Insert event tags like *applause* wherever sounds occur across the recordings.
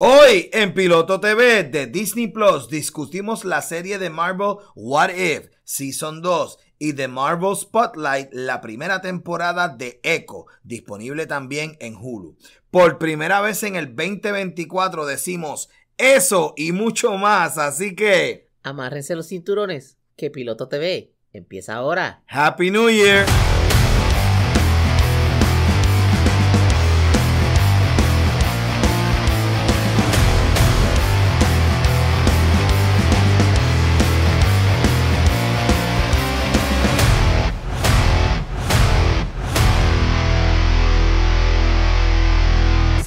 Hoy en Piloto TV de Disney Plus discutimos la serie de Marvel What If Season 2 y The Marvel Spotlight, la primera temporada de Echo, disponible también en Hulu. Por primera vez en el 2024 decimos eso y mucho más, así que... Amárrense los cinturones, que Piloto TV empieza ahora. Happy New Year.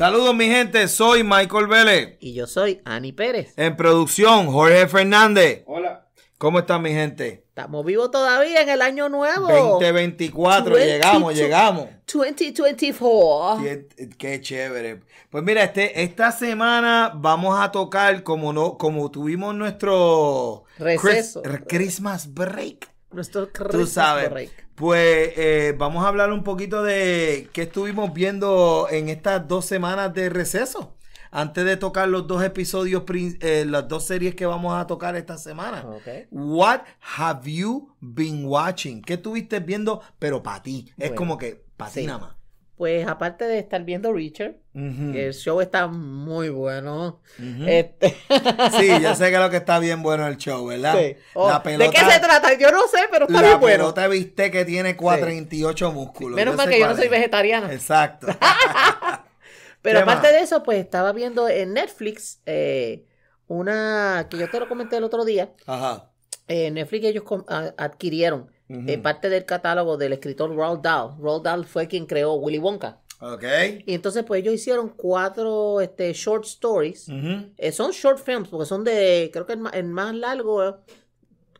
Saludos mi gente, soy Michael Vélez. Y yo soy Ani Pérez. En producción, Jorge Fernández. Hola. ¿Cómo están mi gente? Estamos vivos todavía en el año nuevo. 2024, llegamos, llegamos. 2024. Qué, chévere. Pues mira, este, esta semana vamos a tocar, como no, como tuvimos nuestro Receso. Christmas break. Nuestro Tú sabes. Pues eh, vamos a hablar un poquito de qué estuvimos viendo en estas dos semanas de receso. Antes de tocar los dos episodios, eh, las dos series que vamos a tocar esta semana. What have you been watching? ¿Qué estuviste viendo? Pero para ti. es como que para ti nada más pues aparte de estar viendo Richard, el show está muy bueno. Este *laughs* sí, yo sé que lo que está bien bueno el show, ¿verdad? Oh, ¿De qué se trata? Yo no sé, pero está bueno. La viste que tiene 48 músculos. Menos mal que yo no soy vegetariana. Exacto. *laughs* pero aparte de eso, pues estaba viendo en Netflix eh, una que yo te lo comenté el otro día. Ajá. Eh, Netflix ellos adquirieron eh, parte del catálogo del escritor Roald Dahl. Roald Dahl fue quien creó Willy Wonka. Ok. Y entonces, pues ellos hicieron cuatro este, short stories. Eh, son short films, porque son de, creo que el, más, largo eh,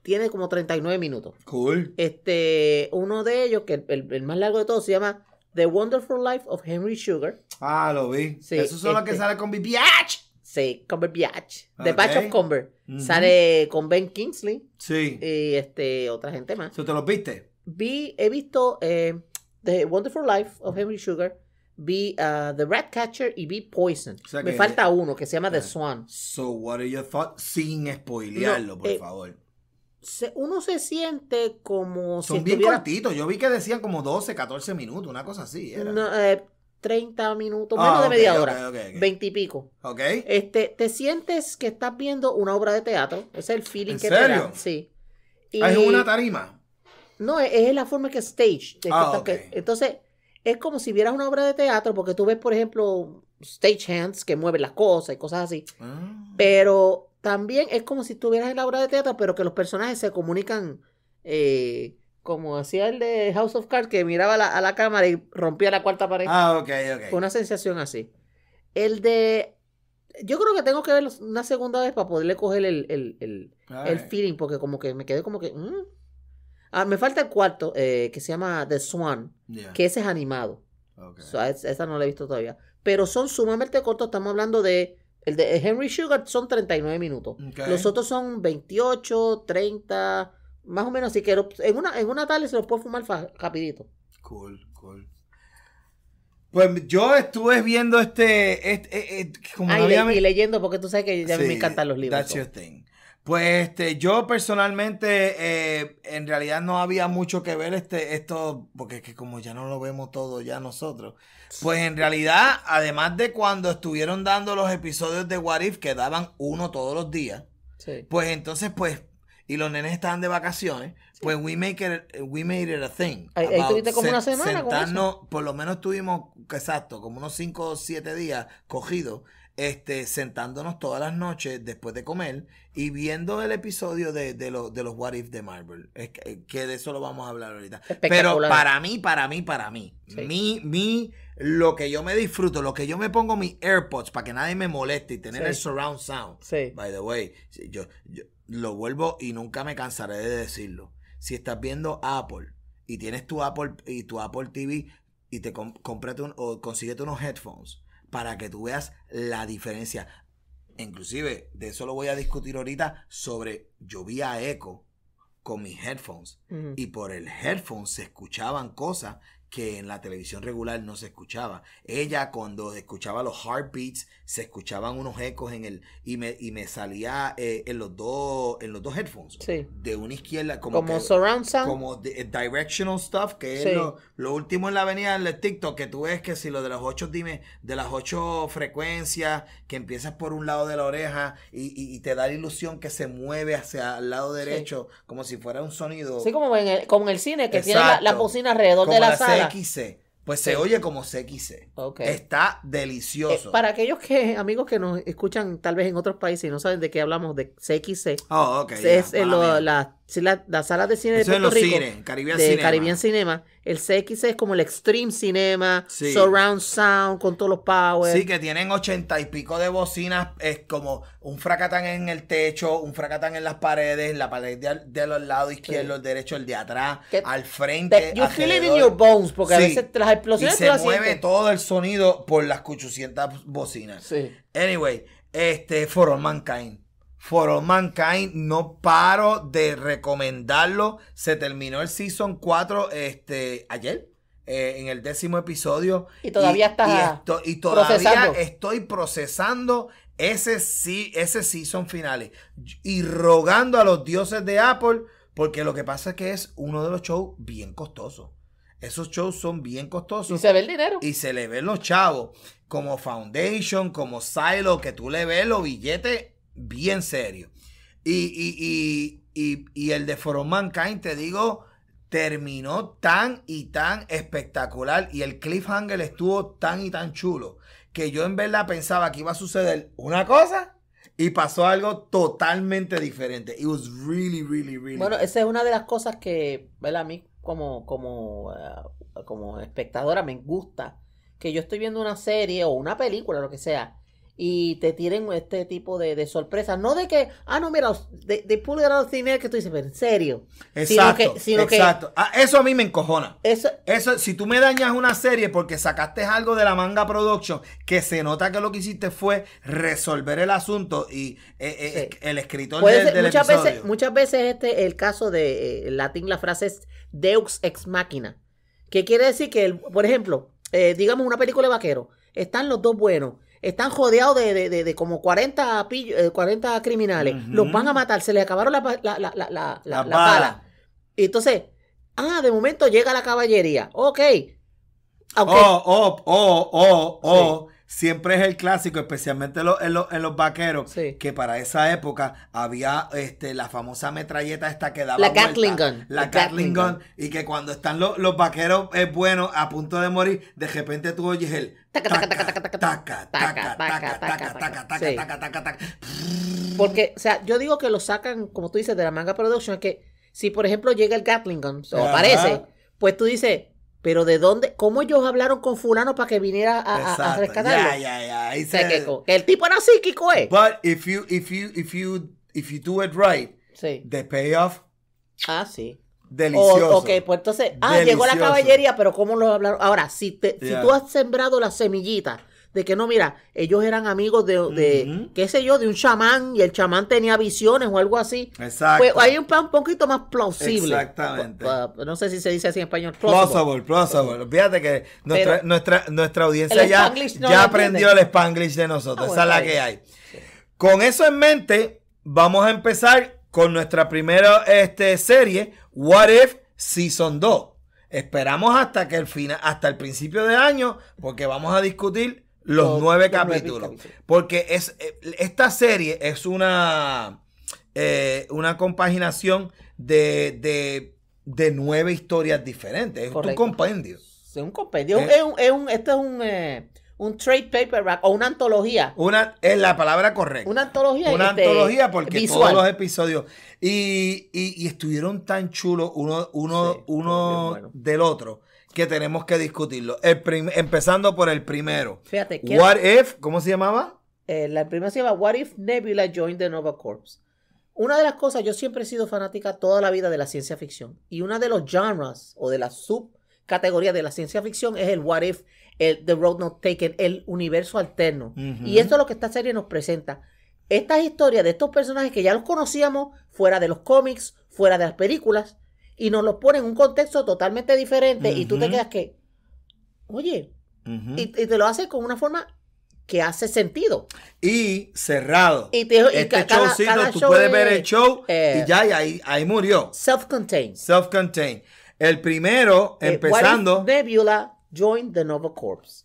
tiene como 39 minutos. Cool. Este, uno de ellos, que el, más largo de todos, se llama The Wonderful Life of Henry Sugar. Ah, lo vi. Sí, Esos son que este. sale con BBH. Sí, con The Batch of Cumber. Sale con Ben Kingsley. Sí. Y este, otra gente más. ¿Tú te los viste? Vi, he visto eh, The Wonderful Life of Henry Sugar vi uh, The Rat Catcher y vi Poison. Me falta uno que se llama The ah. Swan. So, what are your thoughts? Sin spoilearlo, por eh, favor. uno se siente como Son bien cortitos. Yo vi que decían como 12, 14 minutos, una cosa así. Era. No, eh, 30 minutos, ah, menos de media hora, 20 y pico. Este, te sientes que estás viendo una obra de teatro. es el feeling que te da. Sí. Ah, una tarima? No, es, la forma que stage. Ah, entonces, es como si vieras una obra de teatro, porque tú ves, por ejemplo, stage hands, que mueven las cosas y cosas así. Pero también es como si estuvieras en la obra de teatro, pero que los personajes se comunican. Eh, como hacía el de House of Cards, que miraba a la cámara y rompía la cuarta pared. Ah, ok, ok. Fue una sensación así. El de. Yo creo que tengo que verlo una segunda vez para poderle coger el, feeling, porque como que me quedé como que. ¿Mm? Ah, me falta el cuarto, eh, que se llama The Swan, que ese es animado. Okay. esa no la he visto todavía. Pero son sumamente cortos, estamos hablando de. El de Henry Sugar son 39 minutos. Los otros son 28, 30. Más o menos, si quiero. En una, en una tarde se los puedo fumar rapidito. Cool, cool. Pues yo estuve viendo este. este, eh, eh, leyendo, porque tú sabes que ya me encantan los libros. That's your thing. Pues este, yo personalmente, eh, en realidad no había mucho que ver este, esto, porque es que como ya no lo vemos todo ya nosotros. Pues en realidad, además de cuando estuvieron dando los episodios de What If, que daban uno todos los días, pues entonces, pues y los nenes estaban de vacaciones, pues we, we made it a thing. Ahí, como una semana. por lo menos tuvimos, exacto, como unos 5 o 7 días cogidos, este, sentándonos todas las noches después de comer y viendo el episodio de, de los What If de Marvel. Eh, que, de eso lo vamos a hablar ahorita. Pero para mí, para mí, para mí, mi, mi, lo que yo me disfruto, lo que yo me pongo mis AirPods para que nadie me moleste y tener el surround sound. Sí. By the way, yo, yo lo vuelvo y nunca me cansaré de decirlo. Si estás viendo Apple y tienes tu Apple y tu Apple TV y te o unos headphones para que tú veas la diferencia. Inclusive, de eso lo voy a discutir ahorita sobre yo vi Echo con mis headphones y por el headphone se escuchaban cosas que en la televisión regular no se escuchaba. Ella cuando escuchaba los heartbeats, se escuchaban unos ecos en el y me, y me salía eh, en los dos en los dos headphones, de una izquierda como, como surround sound, como eh, directional stuff, que es lo, último en la avenida del TikTok que tú ves que si lo de las ocho dime de las ocho frecuencias que empiezas por un lado de la oreja y, te da la ilusión que se mueve hacia el lado derecho como si fuera un sonido. Sí, como en el, como el cine que tiene la, cocina alrededor de la, la sala CXC. Pues se oye como CXC. Está delicioso. Eh, para aquellos que, amigos que nos escuchan tal vez en otros países y no saben de qué hablamos, de CXC. Oh, okay, es la, sala de cine de Puerto Rico. de Cinema. Caribbean Cinema el CX es como el Extreme Cinema, Surround Sound con todos los powers. Sí, que tienen ochenta y pico de bocinas, es como un fracatán en el techo, un fracatán en las paredes, la pared de, los lados izquierdos, el derecho, el de atrás, al frente. You feel it in your bones, porque a veces las explosiones. se mueve todo el sonido por las 800 bocinas. Anyway, este, For All Mankind. For All Mankind, no paro de recomendarlo. Se terminó el Season 4 este, ayer. Eh, en el décimo episodio. Y todavía está. y, todavía estoy procesando ese, ese season final. Y rogando a los dioses de Apple, porque lo que pasa es que es uno de los shows bien costosos. Esos shows son bien costosos. Y se ve el dinero. Y se le ven los chavos. Como Foundation, como Silo, que tú le ves los billetes bien serio. Y, y, y, y el de For Mankind, te digo, terminó tan y tan espectacular y el cliffhanger estuvo tan y tan chulo que yo en verdad pensaba que iba a suceder una cosa y pasó algo totalmente diferente. It was really, really, really. Bueno, esa es una de las cosas que, ¿verdad? A mí como, como, eh, como espectadora me gusta que yo estoy viendo una serie o una película, lo que sea, y te tienen este tipo de, de sorpresas. No de que, ah, no, mira, de, de los cine que tú dices, pero en serio. Exacto. Ah, eso a mí me encojona. Eso, eso, si tú me dañas una serie porque sacaste algo de la manga production, que se nota que lo que hiciste fue resolver el asunto y eh, eh, el escritor muchas Veces, muchas veces este, el caso de eh, latín, la frase es Deux ex machina. Que quiere decir que, por ejemplo, digamos una película de vaquero, están los dos buenos están jodeados de, como 40, eh, criminales. Los van a matar, se le acabaron la, la, pala. Y entonces, ah, de momento llega la caballería. Ok. Oh, oh, oh, oh, oh siempre es el clásico, especialmente en, los vaqueros, que para esa época había este, la famosa metralleta esta que daba La Gatling Gun. La, Gatling, gun, Y que cuando están los vaqueros es bueno, a punto de morir, de repente tú oyes el... Taca, taca, taca, taca, taca, taca, taca, taca, taca, taca, taca, taca, Porque, o sea, yo digo que lo sacan, como tú dices, de la manga production, que si, por ejemplo, llega el Gatling Gun, o aparece, pues tú dices pero de dónde, cómo ellos hablaron con fulano para que viniera a, a, a rescatarlo. Ya, ya, ya. O sea, que, que el tipo era psíquico, eh. But if you, if you, if you, if you do it right, sí. the payoff. Ah, sí. Delicioso. O, ok, pues entonces, ah, Delicioso. llegó la caballería, pero cómo lo hablaron. Ahora, si, te, si tú has sembrado la semillita de que no, mira, ellos eran amigos de, qué sé yo, de un chamán y el chamán tenía visiones o algo así. Pues, Exacto. hay un plan un poquito más plausible. Exactamente. no sé si se dice así en español. Plausible, plausible. Fíjate que nuestra, nuestra, audiencia ya, ya aprendió el spanglish de nosotros. Ah, Esa es la que hay. Con eso en mente, vamos a empezar con nuestra primera este, serie, What If Season 2. Esperamos hasta que el hasta el principio de año, porque vamos a discutir los, nueve, capítulos, Porque es, eh, esta serie es una, eh, una compaginación de, de, nueve historias diferentes. Es un compendio. Es un compendio. Es, eh. es, un, este trade paperback o una antología. Una es la palabra correcta. Una antología. Una este, antología porque todos los episodios y, estuvieron tan chulos uno uno uno del otro que tenemos que discutirlo. empezando por el primero. Fíjate, What if, ¿cómo se llamaba? Eh, la primera se llama What if Nebula joined the Nova Corps. Una de las cosas, yo siempre he sido fanática toda la vida de la ciencia ficción. Y una de los genres o de las subcategorías de la ciencia ficción es el What if, el The Road Not Taken, el universo alterno. Y esto es lo que esta serie nos presenta. Estas historias de estos personajes que ya los conocíamos fuera de los cómics, fuera de las películas, y nos lo pone en un contexto totalmente diferente y tú te quedas que, oye, y, te lo hace con una forma que hace sentido. Y cerrado. Y, te, este showcito, tú puedes ver el show y eh, ya y ahí, ahí murió. Self-contained. Self-contained. El primero, eh, empezando. Nebula joined the Nova Corps.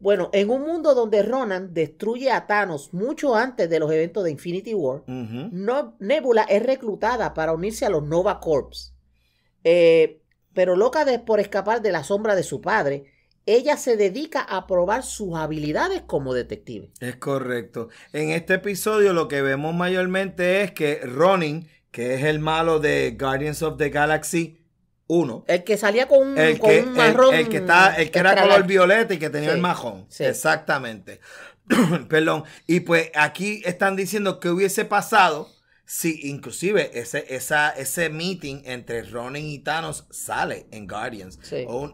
Bueno, en un mundo donde Ronan destruye a Thanos mucho antes de los eventos de Infinity War, no, Nebula es reclutada para unirse a los Nova Corps. Eh, pero loca por escapar de la sombra de su padre, ella se dedica a probar sus habilidades como detective. Es correcto. En este episodio lo que vemos mayormente es que Ronin, que es el malo de Guardians of the Galaxy 1. El que salía con un, marrón. El, que, era color violeta y que tenía el majón. Exactamente. *clears throat* Perdón. Y pues aquí están diciendo que hubiese pasado Sí, inclusive ese, esa, ese meeting entre Ronin y Thanos sale en Guardians.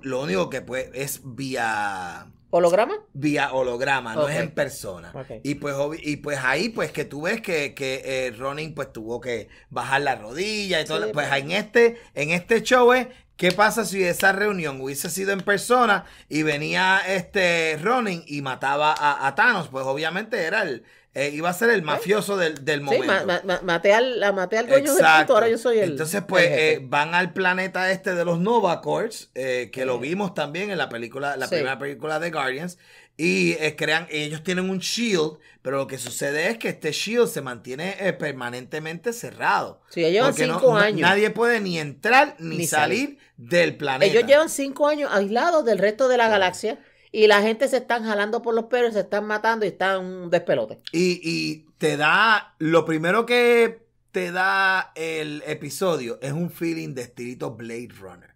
lo único que pues es vía... ¿Holograma? Vía holograma, no es en persona. Y, pues, y pues ahí pues que tú ves que, eh, Ronin pues tuvo que bajar la rodilla y todo. Pues, pues en este, en este show es ¿Qué pasa si esa reunión hubiese sido en persona y venía este Ronin y mataba a, Thanos? Pues obviamente era el, eh, iba a ser el mafioso del, del momento. Sí, maté al, la maté al dueño de la ahora yo soy el. Entonces, pues, eh, van al planeta este de los Nova Corps, eh, que lo vimos también en la película, la primera película de Guardians, y eh, crean, ellos tienen un shield, pero lo que sucede es que este shield se mantiene eh, permanentemente cerrado. Sí, ellos llevan cinco años. nadie puede ni entrar ni, salir, del planeta. Ellos llevan cinco años aislados del resto de la galaxia y la gente se están jalando por los pelos, se están matando y están despelote. Y, te da, lo primero que te da el episodio es un feeling de estilito Blade Runner.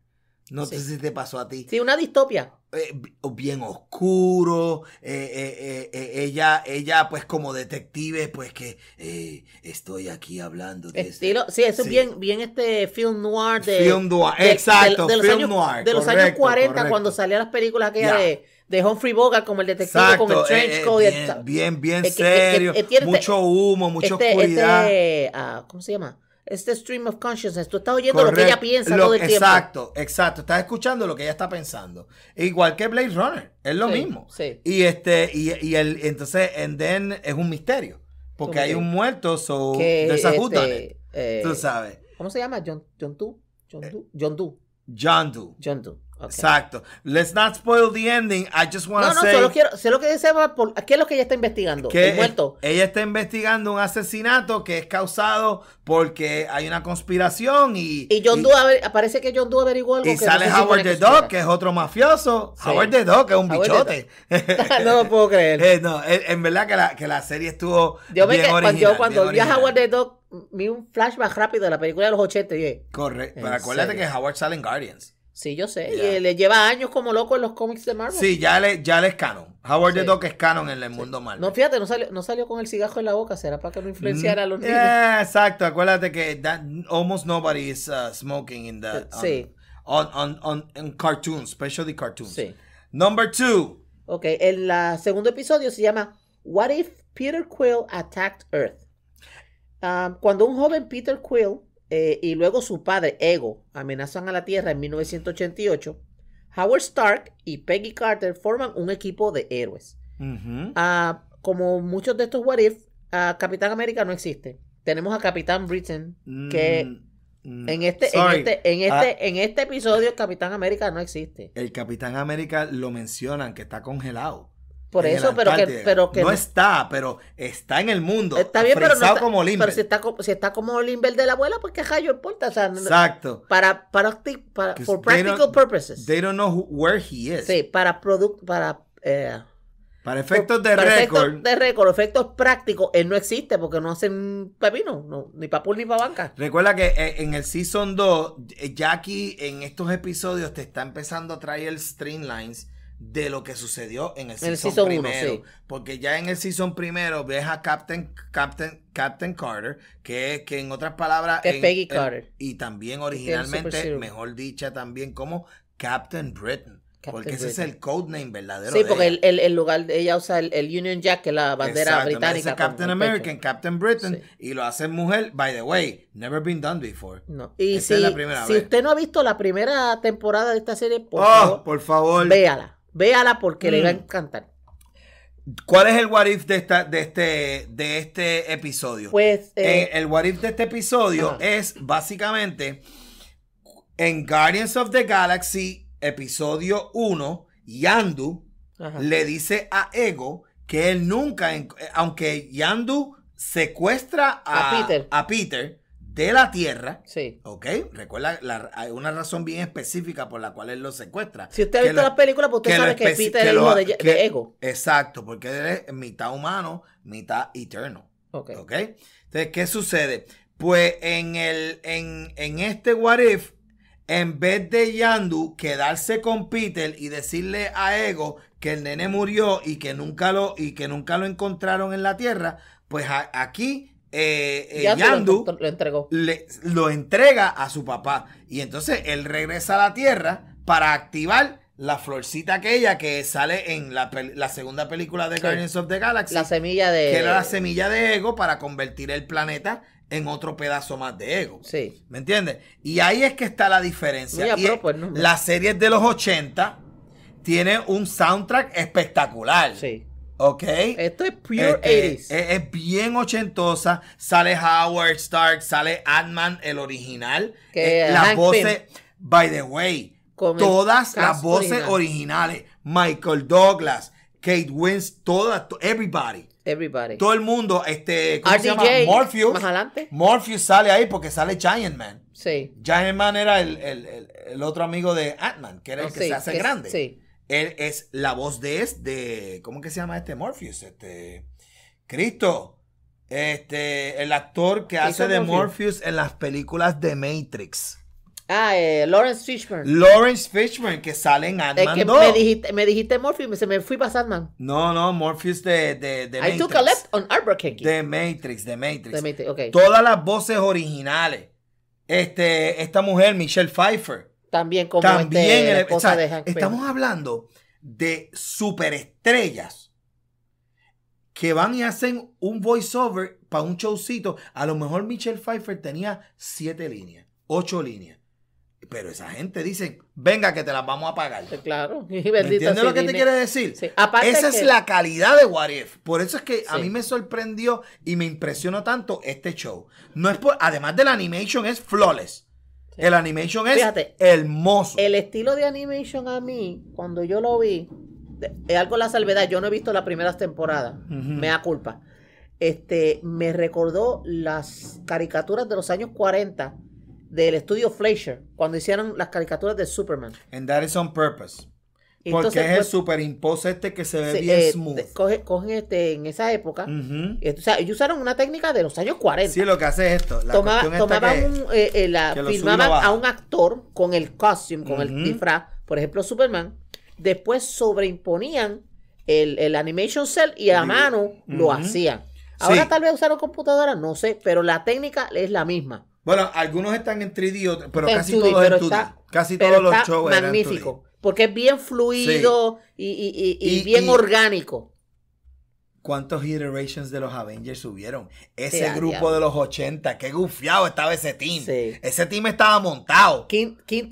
No sé si te pasó a ti. Sí, una distopia eh, bien oscuro, eh, eh, eh, ella, ella pues como detective, pues que estoy aquí hablando de este Estilo, sí, eso es bien, bien este film noir de... Film noir, exacto, de, los años 40 cuando salían las películas aquellas de Humphrey Bogart como el detective con el trench coat. Bien, bien, serio. Este mucho humo, mucha este, oscuridad. Ah, ¿Cómo se llama? este stream of consciousness. Tú estás oyendo lo que ella piensa todo el exacto, tiempo. Exacto, exacto. Estás escuchando lo que ella está pensando. Igual que Blade Runner, es lo mismo. Sí. Y este, y, y el, entonces, en then es un misterio. Porque hay un muerto, so de esa este, eh, Tú sabes. ¿Cómo se llama? John, John John eh, Doe. John Doe. John Doe. John Doe. Exacto. Let's not spoil the ending. I just want to no, no, No, solo quiero. Sé lo que dice ¿Qué es lo que ella está investigando? Que el muerto. Ella está investigando un asesinato que es causado porque hay una conspiración y. Y John Doe. Parece que John Doe averiguó algo. Y que sale Howard the Dog, que es otro mafioso. Howard the Dog, que es un bichote. *laughs* no lo puedo creer. Eh, no, eh, en verdad que la, que la serie estuvo. Yo bien original, Yo cuando vi a Howard the Dog, vi un flashback rápido de la película de los 80. Correcto. Pero acuérdate que Howard sale en Guardians. Sí, yo sé. Y le lleva años como loco en los cómics de Marvel. Sí, ya le, ya le es canon. Howard the Duck es canon en el mundo Marvel. No, fíjate, no salió, con el cigajo en la boca. Será para que no influenciara a los mm, niños. exacto. Acuérdate que almost nobody is uh, smoking in the... Uh, sí. Um, on, cartoons, especially cartoons. Sí. Number two. Ok, el segundo episodio se llama What if Peter Quill attacked Earth? Um, cuando un joven Peter Quill eh, y luego su padre, Ego, amenazan a la Tierra en 1988, Howard Stark y Peggy Carter forman un equipo de héroes. Ah, como muchos de estos What If, ah, Capitán América no existe. Tenemos a Capitán Britain, que mm, mm, en este, en este, ah. este, en este, episodio, Capitán América no existe. El Capitán América lo mencionan que está congelado. Por eso, pero que, pero que, No, está, pero está en el mundo. Está bien, pero, no está, como pero si, está, como de la abuela, pues qué rayo importa. Exacto. Para, para, para for practical purposes. They don't know where he is. Sí, para para... Eh, para efectos de récord. de récord, efectos prácticos, él no existe porque no hacen pepino, ni pool ni para banca. Recuerda que eh, en el Season 2, Jackie en estos episodios te está empezando a traer el streamlines de lo que sucedió en el season, primero. Porque ya en el season primero ves a Captain, Captain, Captain Carter, que, que en otras palabras... Es Peggy Carter. y también originalmente, mejor dicha también, como Captain Britain. porque ese es el codename verdadero. Sí, porque El, el, lugar de ella usa el, Union Jack, que es la bandera británica. Captain American, Captain Britain, y lo hace mujer, by the way, never been done before. No. Y si, usted no ha visto la primera temporada de esta serie, por, oh, por favor, véala véala porque le va a mm. encantar. ¿Cuál es el what if de, de, este, de este episodio? Pues. Eh, eh, el, what if de este episodio es básicamente en Guardians of the Galaxy, episodio 1, Yandu le dice a Ego que él nunca, eh, aunque Yandu secuestra A Peter de la tierra. Sí. ¿Ok? Recuerda, hay una razón bien específica por la cual él lo secuestra. Si usted ha visto la película, pues usted sabe que Peter es hijo de, Ego. Exacto, porque él es mitad humano, mitad eterno. Ok. ¿Ok? Entonces, ¿qué sucede? Pues en, el, en, en este What If, en vez de Yandu quedarse con Peter y decirle a Ego que el nene murió y que nunca lo, y que nunca lo encontraron en la tierra, pues aquí eh, eh, Yandu lo, entregó. Le, lo entrega a su papá. Y entonces él regresa a la Tierra para activar la florcita aquella que sale en la, segunda película de Guardians of the Galaxy. La semilla de... Que era la semilla de ego para convertir el planeta en otro pedazo más de ego. Sí. ¿Me entiendes? Y ahí es que está la diferencia. Y Las series de los 80 tiene un soundtrack espectacular. Sí. ¿Ok? Esto es pure 80s. Este, es, bien ochentosa. Sale Howard Stark, sale Ant-Man, el original. Eh, las voces, by the way, todas las voces originales. Michael Douglas, Kate Wins, todas, everybody. Everybody. Todo el mundo, este, ¿cómo se llama? Morpheus. Más adelante. Morpheus sale ahí porque sale Giant Man. Sí. Giant Man era el, otro amigo de Ant-Man, que era el oh, que se hace grande. Sí. Él es la voz de este. ¿Cómo que se llama este Morpheus? Este. Cristo. Este, el actor que hace de Morpheus en las películas de Matrix. Ah, eh, Lawrence Fishburne. Lawrence Fishburne, que sale en Ant-Man 2. Me dijiste, me dijiste Morpheus, se me fui para Sandman. No, no, Morpheus de, de, de Matrix. I took a left on Arbor De Matrix, de Matrix. De Matrix, Todas las voces originales. Este, esta mujer, Michelle Pfeiffer. También como este, el, e-, Estamos hablando de superestrellas que van y hacen un voiceover para un showcito. A lo mejor Michelle Pfeiffer tenía siete líneas, ocho líneas. Pero esa gente dice, venga que te las vamos a pagar. Eh, claro. *laughs* ¿Entiendes lo que te quiere decir? Esa es la calidad de What If. Por eso es que a mí me sorprendió y me impresionó tanto este show. No es por... Además la animation, es flawless. El animation es hermoso. El estilo de animation a mí, cuando yo lo vi, es algo la salvedad, yo no he visto las primeras temporadas, me da culpa. Este, me recordó las caricaturas de los años 40 del estudio Fleischer, cuando hicieron las caricaturas de Superman. And that on purpose. Porque es el pues, superimpose este que se ve bien eh, smooth. Cogen, este, en esa época. Eh, o sea, ellos usaron una técnica de los años 40. Sí, lo que hace es esto. La tomaban un, eh, eh filmaban a un actor con el costume, con el disfraz, por ejemplo, Superman. Después sobreimponían el, el animation cell y a mano lo hacían. Ahora tal vez usaron computadoras, no sé, pero la técnica es la misma. Bueno, algunos están en 3D, pero casi todos en casi todos los shows magnífico porque es bien fluido y, bien orgánico. ¿Cuántos iterations de los Avengers subieron? Ese grupo de los 80, qué gufiado estaba ese team. Ese team estaba montado. King, King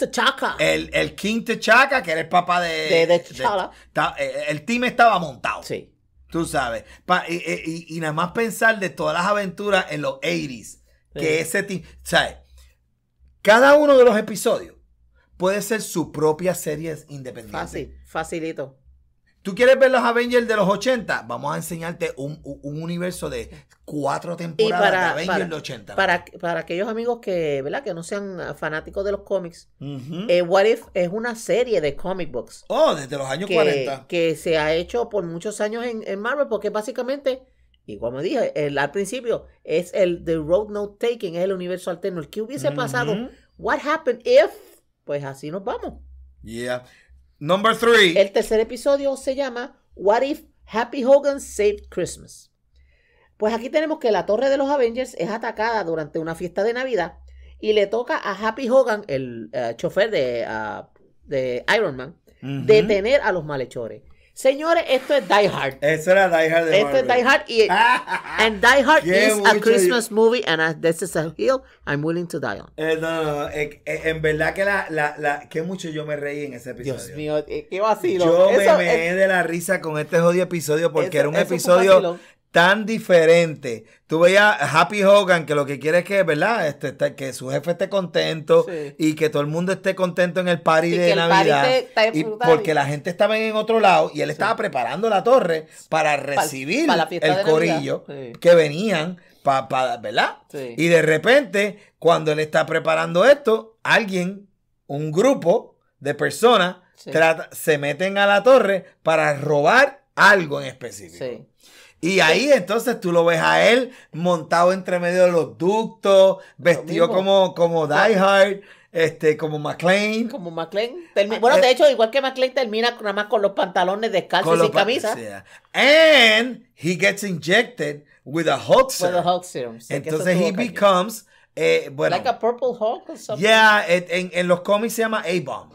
El, el King Chaka, que era el papá de... De, eh, eh, el team estaba montado. Sí. Tú sabes. y, nada más pensar de todas las aventuras en los 80s. Que ese team... ¿Sabes? Cada uno de los episodios puede ser su propia serie independiente. Fácil, facilito. ¿Tú quieres ver los Avengers de los 80? Vamos a enseñarte un, universo de cuatro temporadas de Avengers de de 80. Para, para, aquellos amigos que, ¿verdad? que no sean fanáticos de los cómics, eh, What If es una serie de comic books. Oh, desde los años 40. Que se ha hecho por muchos años en, Marvel, porque básicamente, y como dije al principio, es el The Road note Taking, es el universo alterno. ¿Qué hubiese pasado, What Happened If pues así nos vamos. Yeah. Number El tercer episodio se llama What If Happy Hogan Saved Christmas. Pues aquí tenemos que la torre de los Avengers es atacada durante una fiesta de Navidad y le toca a Happy Hogan, el eh, chofer de, ah, de Iron Man, detener a los malhechores. Señores, esto es Die Hard. Eso era Die Hard Esto es Die Hard. Y, *laughs* and Die Hard es is a Christmas movie and I, this is a hill I'm willing to die on. Eh, no, no, no. Eh, eh, en verdad que la, la, mucho yo me reí en ese episodio. Dios mío, qué vacilo. Yo me meé de la risa con este jodido episodio porque era un episodio tan diferente. Tú veías Happy Hogan, que lo que quiere es que, ¿verdad? Este, este, que su jefe esté contento y que todo el mundo esté contento en el party de Navidad. y porque la gente estaba en otro lado y él estaba preparando la torre para recibir el corillo que venían, ¿verdad? Y de repente, cuando él está preparando esto, alguien, un grupo de personas, se meten a la torre para robar algo en específico. Y ahí entonces tú lo ves a él montado entre medio de los ductos, vestido como, como Die Hard, este, como McLean. Como McLean. Ah, bueno, de eh. hecho, igual que McLean termina nada más con los pantalones descalzos y camisa. And he gets injected with a Hulk serum. entonces he becomes... Eh, bueno, like a Purple Hulk or something. Yeah, en, en los cómics se llama A-Bomb.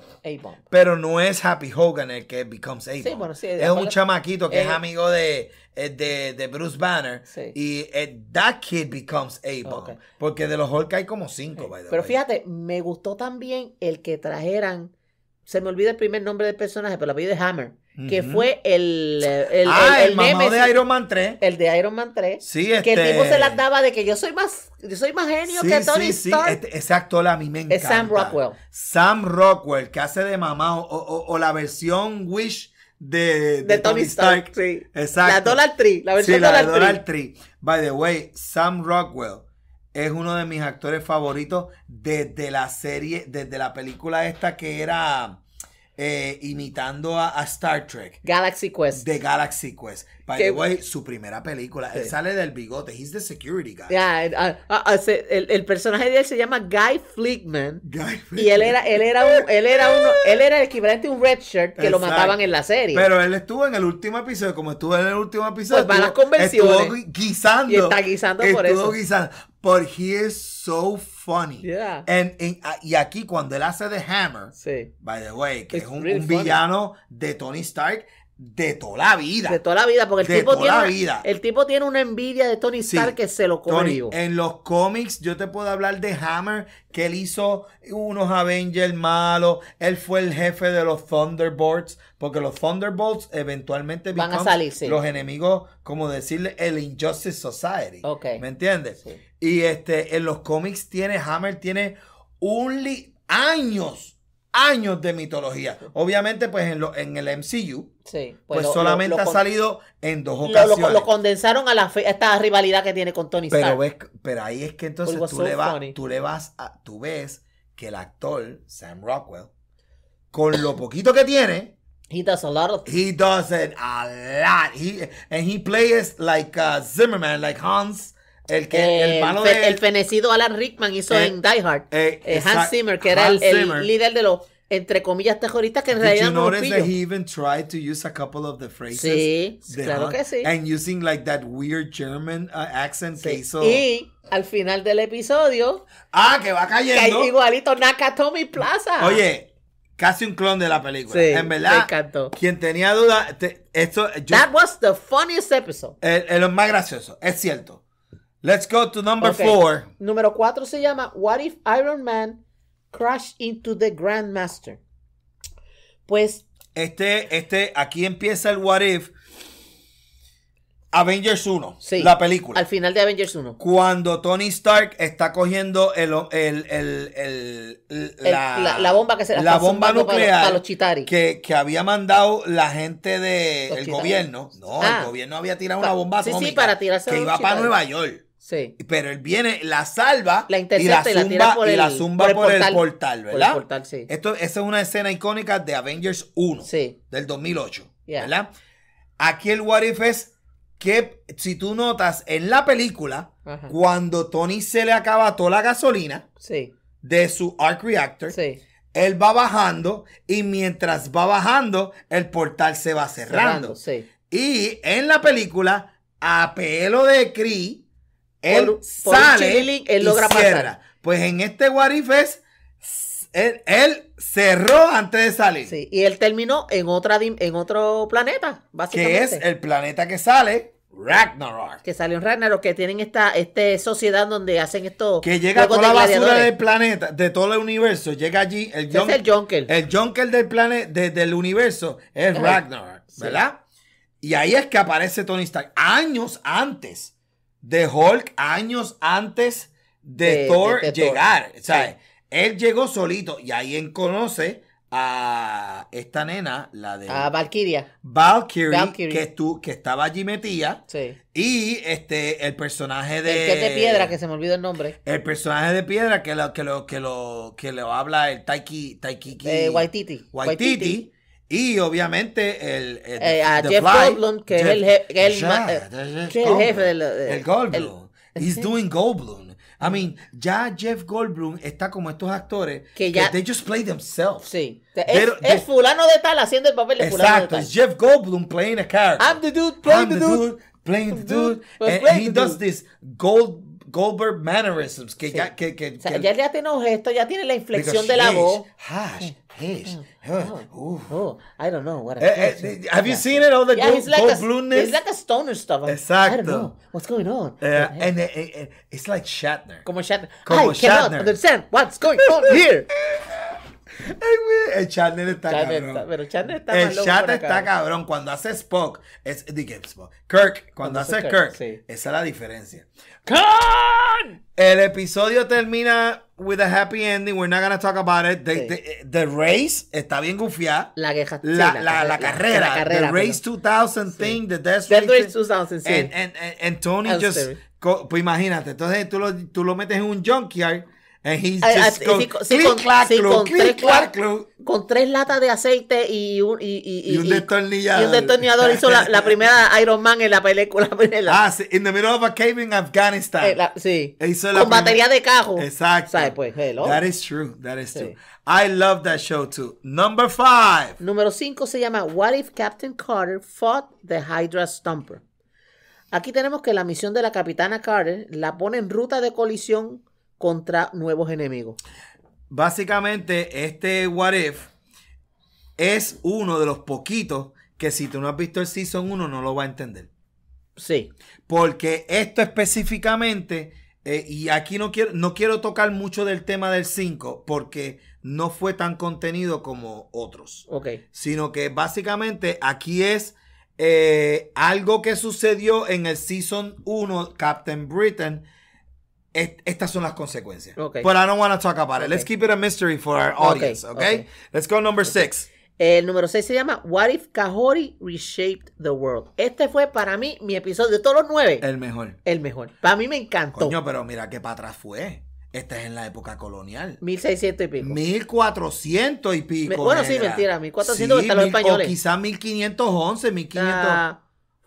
Pero no es Happy Hogan el que becomes a es un chamaquito que es eh, amigo eh, de, de, Bruce Banner. Y eh, that kid becomes a Porque de los Hulk hay como cinco, by the Pero fíjate, me gustó también el que trajeran. Se me olvida el primer nombre del personaje, pero la vida de Hammer que fue el, el, ah, el, meme, de Iron Man 3. El de Iron Man 3. Sí, este... Que el este tipo se las daba de que yo soy más, yo soy más genio que Tony sí, Stark. Sí, este, ese actor a mí me encanta. Es Sam Rockwell. Sam Rockwell, que hace de mamá, o, la versión Wish de, de, Tony, Stark. sí. Exacto. La Dollar Tree, la versión la Dollar, Tree. By the way, Sam Rockwell es uno de mis actores favoritos desde la serie, desde la película esta que era eh, imitando a, Star Trek. Galaxy Quest. De Galaxy Quest. By the way, su primera película. Él sale del bigote. He's the security guy. Eh, ah, ah, ah, el, personaje de él se llama Guy Flickman. Guy Y él era, él era un, él era uno, él era el equivalente a un red shirt que lo mataban en la serie. Pero él estuvo en el último episodio, como estuvo en el último pues episodio. Pues estuvo, Estuvo guisando. Y está guisando por eso. Estuvo guisando. But he is so funny. Ah, y aquí cuando él hace The Hammer, by the way, que es un, un villano de Tony Stark, de toda la vida. De toda la vida, porque el, tipo, tiene, el tipo tiene una envidia de Tony Stark que se lo corrió. En los cómics yo te puedo hablar de Hammer, que él hizo unos Avengers malos, él fue el jefe de los Thunderbolts, porque los Thunderbolts eventualmente van a salir, los enemigos, como decirle, el Injustice Society. ¿Me entiendes? Y este, en los cómics tiene, Hammer tiene un años, años de mitología. Obviamente, pues en, en el MCU pues, pues solamente ha salido en dos ocasiones. Lo, condensaron a, la esta rivalidad que tiene con Tony Stark. Pero, ahí es que entonces tú, le tú le, vas a, tú ves que el actor Sam Rockwell, con lo poquito que tiene, he does a lot he does a lot. and he plays like uh, Zimmerman, like Hans. El que el, fenecido Alan Rickman hizo eh, en Die Hard. Eh, eh, Hans Zimmer, que era el líder de los entre comillas terroristas que en realidad Did you notice no that he even tried to use a couple of the phrases? Sí, claro que sí. And using like that weird German uh, accent sí. que hizo. Y al final del episodio. Ah, que va cayendo. Que hay igualito Nakatomi Plaza. Oye, casi un clon de la película. Sí, en verdad. Me encantó. Quien tenía duda, esto. Yo, That was the funniest episode. El, eh, el eh, más gracioso, es cierto. Let's go to number four. Número cuatro se llama What if Iron Man Crash into the Grandmaster. Pues. Este, este, aquí empieza el What If. Avengers 1, la película. Al final de Avengers 1. Cuando Tony Stark está cogiendo el, el, el, la, bomba que la, bomba nuclear los Que, había mandado la gente del gobierno. No, el ah. gobierno había tirado una bomba sí, sí, para tirarse que iba para Nueva York. Pero él viene, la salva y la zumba, por, el, portal, ¿verdad? Esto, esa es una escena icónica de Avengers 1 del 2008, ¿verdad? Aquí el What If es que, si tú notas, en la película, cuando Tony se le acaba toda la gasolina de su arc reactor, él va bajando y mientras va bajando, el portal se va cerrando. Y en la película, a pelo de Cree, él sale él logra Pues en este Warifest él, él, cerró antes de salir. Sí, y él terminó en otra en otro planeta, básicamente. Que es el planeta que sale Ragnarok. Que sale un Ragnarok, que tienen esta, este sociedad donde hacen esto. Que llega toda la basura del planeta, de todo el universo. Llega allí. El, es el Junker. El Junker del planeta, del universo, es Ragnarok, ¿verdad? Y ahí es que aparece Tony Stark, años antes de Hulk años antes de, Thor llegar. él llegó solito y ahí él conoce a esta nena, la de... A Valkyria. Valkyrie, Que, tú que estaba allí metida. Sí. Y este, el personaje de... El que es de piedra, que se me olvidó el nombre. El personaje de piedra que lo, que lo, que lo, que le habla el Taiki... Taiki eh, Waititi. Waititi y obviamente el, el eh, Jeff Goldblum, que es el, el, jefe del el Goldblum. He's *laughs* doing Goldblum. I mean, ya Jeff Goldblum está como estos actores que ya que they just play themselves. Sí. Es, fulano de tal haciendo el papel de fulano de tal. Exacto, Jeff Goldblum playing a character. I'm the dude playing the, dude, playing the *laughs* dude, pues and, he does this gold Goldberg mannerisms que ya o sea, ya, tiene los gestos, ya tiene la inflexión de la voz. Hash, Hash. Mm. Oh, oh, I don't know what. Eh, eh, have you yeah. seen it? All the yeah, gold, it's like gold a, blueness. It's like a stoner stuff. Exactly. I don't know what's going on. Uh, and, eh, eh, it's like Shatner. Como Shatner. Como I Shatner. cannot understand what's going on here. *laughs* güey, el Chandler está Chandler cabrón. Está, pero Chandler está El chat está cabrón. Cuando hace Spock, es de Spock. Kirk, cuando, cuando hace Kirk, Kirk sí. esa es la diferencia. ¡Con! El episodio termina with a happy ending. We're not gonna talk about it. The, sí. the, the race está bien gufiada. La queja. La, la, la, la, carrera. carrera the Race pero... 2000 thing. The Death, Death Race 2000, sí. And, and, and, and Tony I'll just... Pues imagínate, entonces tú lo, tú lo metes en un junkyard y eh, eh, con, tres, latas de aceite y un, y, y, un destornillador. Y un hizo la, la, primera *laughs* Iron Man en la película. Ah, sí, in the middle of a cave in Afghanistan. Eh, sí. E con batería de cajo. Exacto. sabes pues, hello. That is true, that is true. I love that show too. Number five. Número cinco se llama What if Captain Carter fought the Hydra Stomper? Aquí tenemos que la misión de la capitana Carter la pone en ruta de colisión contra nuevos enemigos. Básicamente, este What If es uno de los poquitos que si tú no has visto el Season 1 no lo va a entender. Sí. Porque esto específicamente, eh, y aquí no quiero, no quiero tocar mucho del tema del 5, porque no fue tan contenido como otros. Ok. Sino que básicamente aquí es eh, algo que sucedió en el Season 1, Captain Britain estas son las consecuencias. Okay. But I don't want to talk about it. Let's keep it a mystery for our audience, okay? okay? Let's go number six. El número 6 se llama What if Kahori reshaped the world. Este fue para mí mi episodio de todos los nueve. El mejor. El mejor. Para mí me encantó. Coño, pero mira qué para atrás fue. Esta es en la época colonial. 1600 y pico. 1400 y pico. Me, bueno, sí, mentira. 1400 sí, hasta los españoles. O quizás 1511, 1500.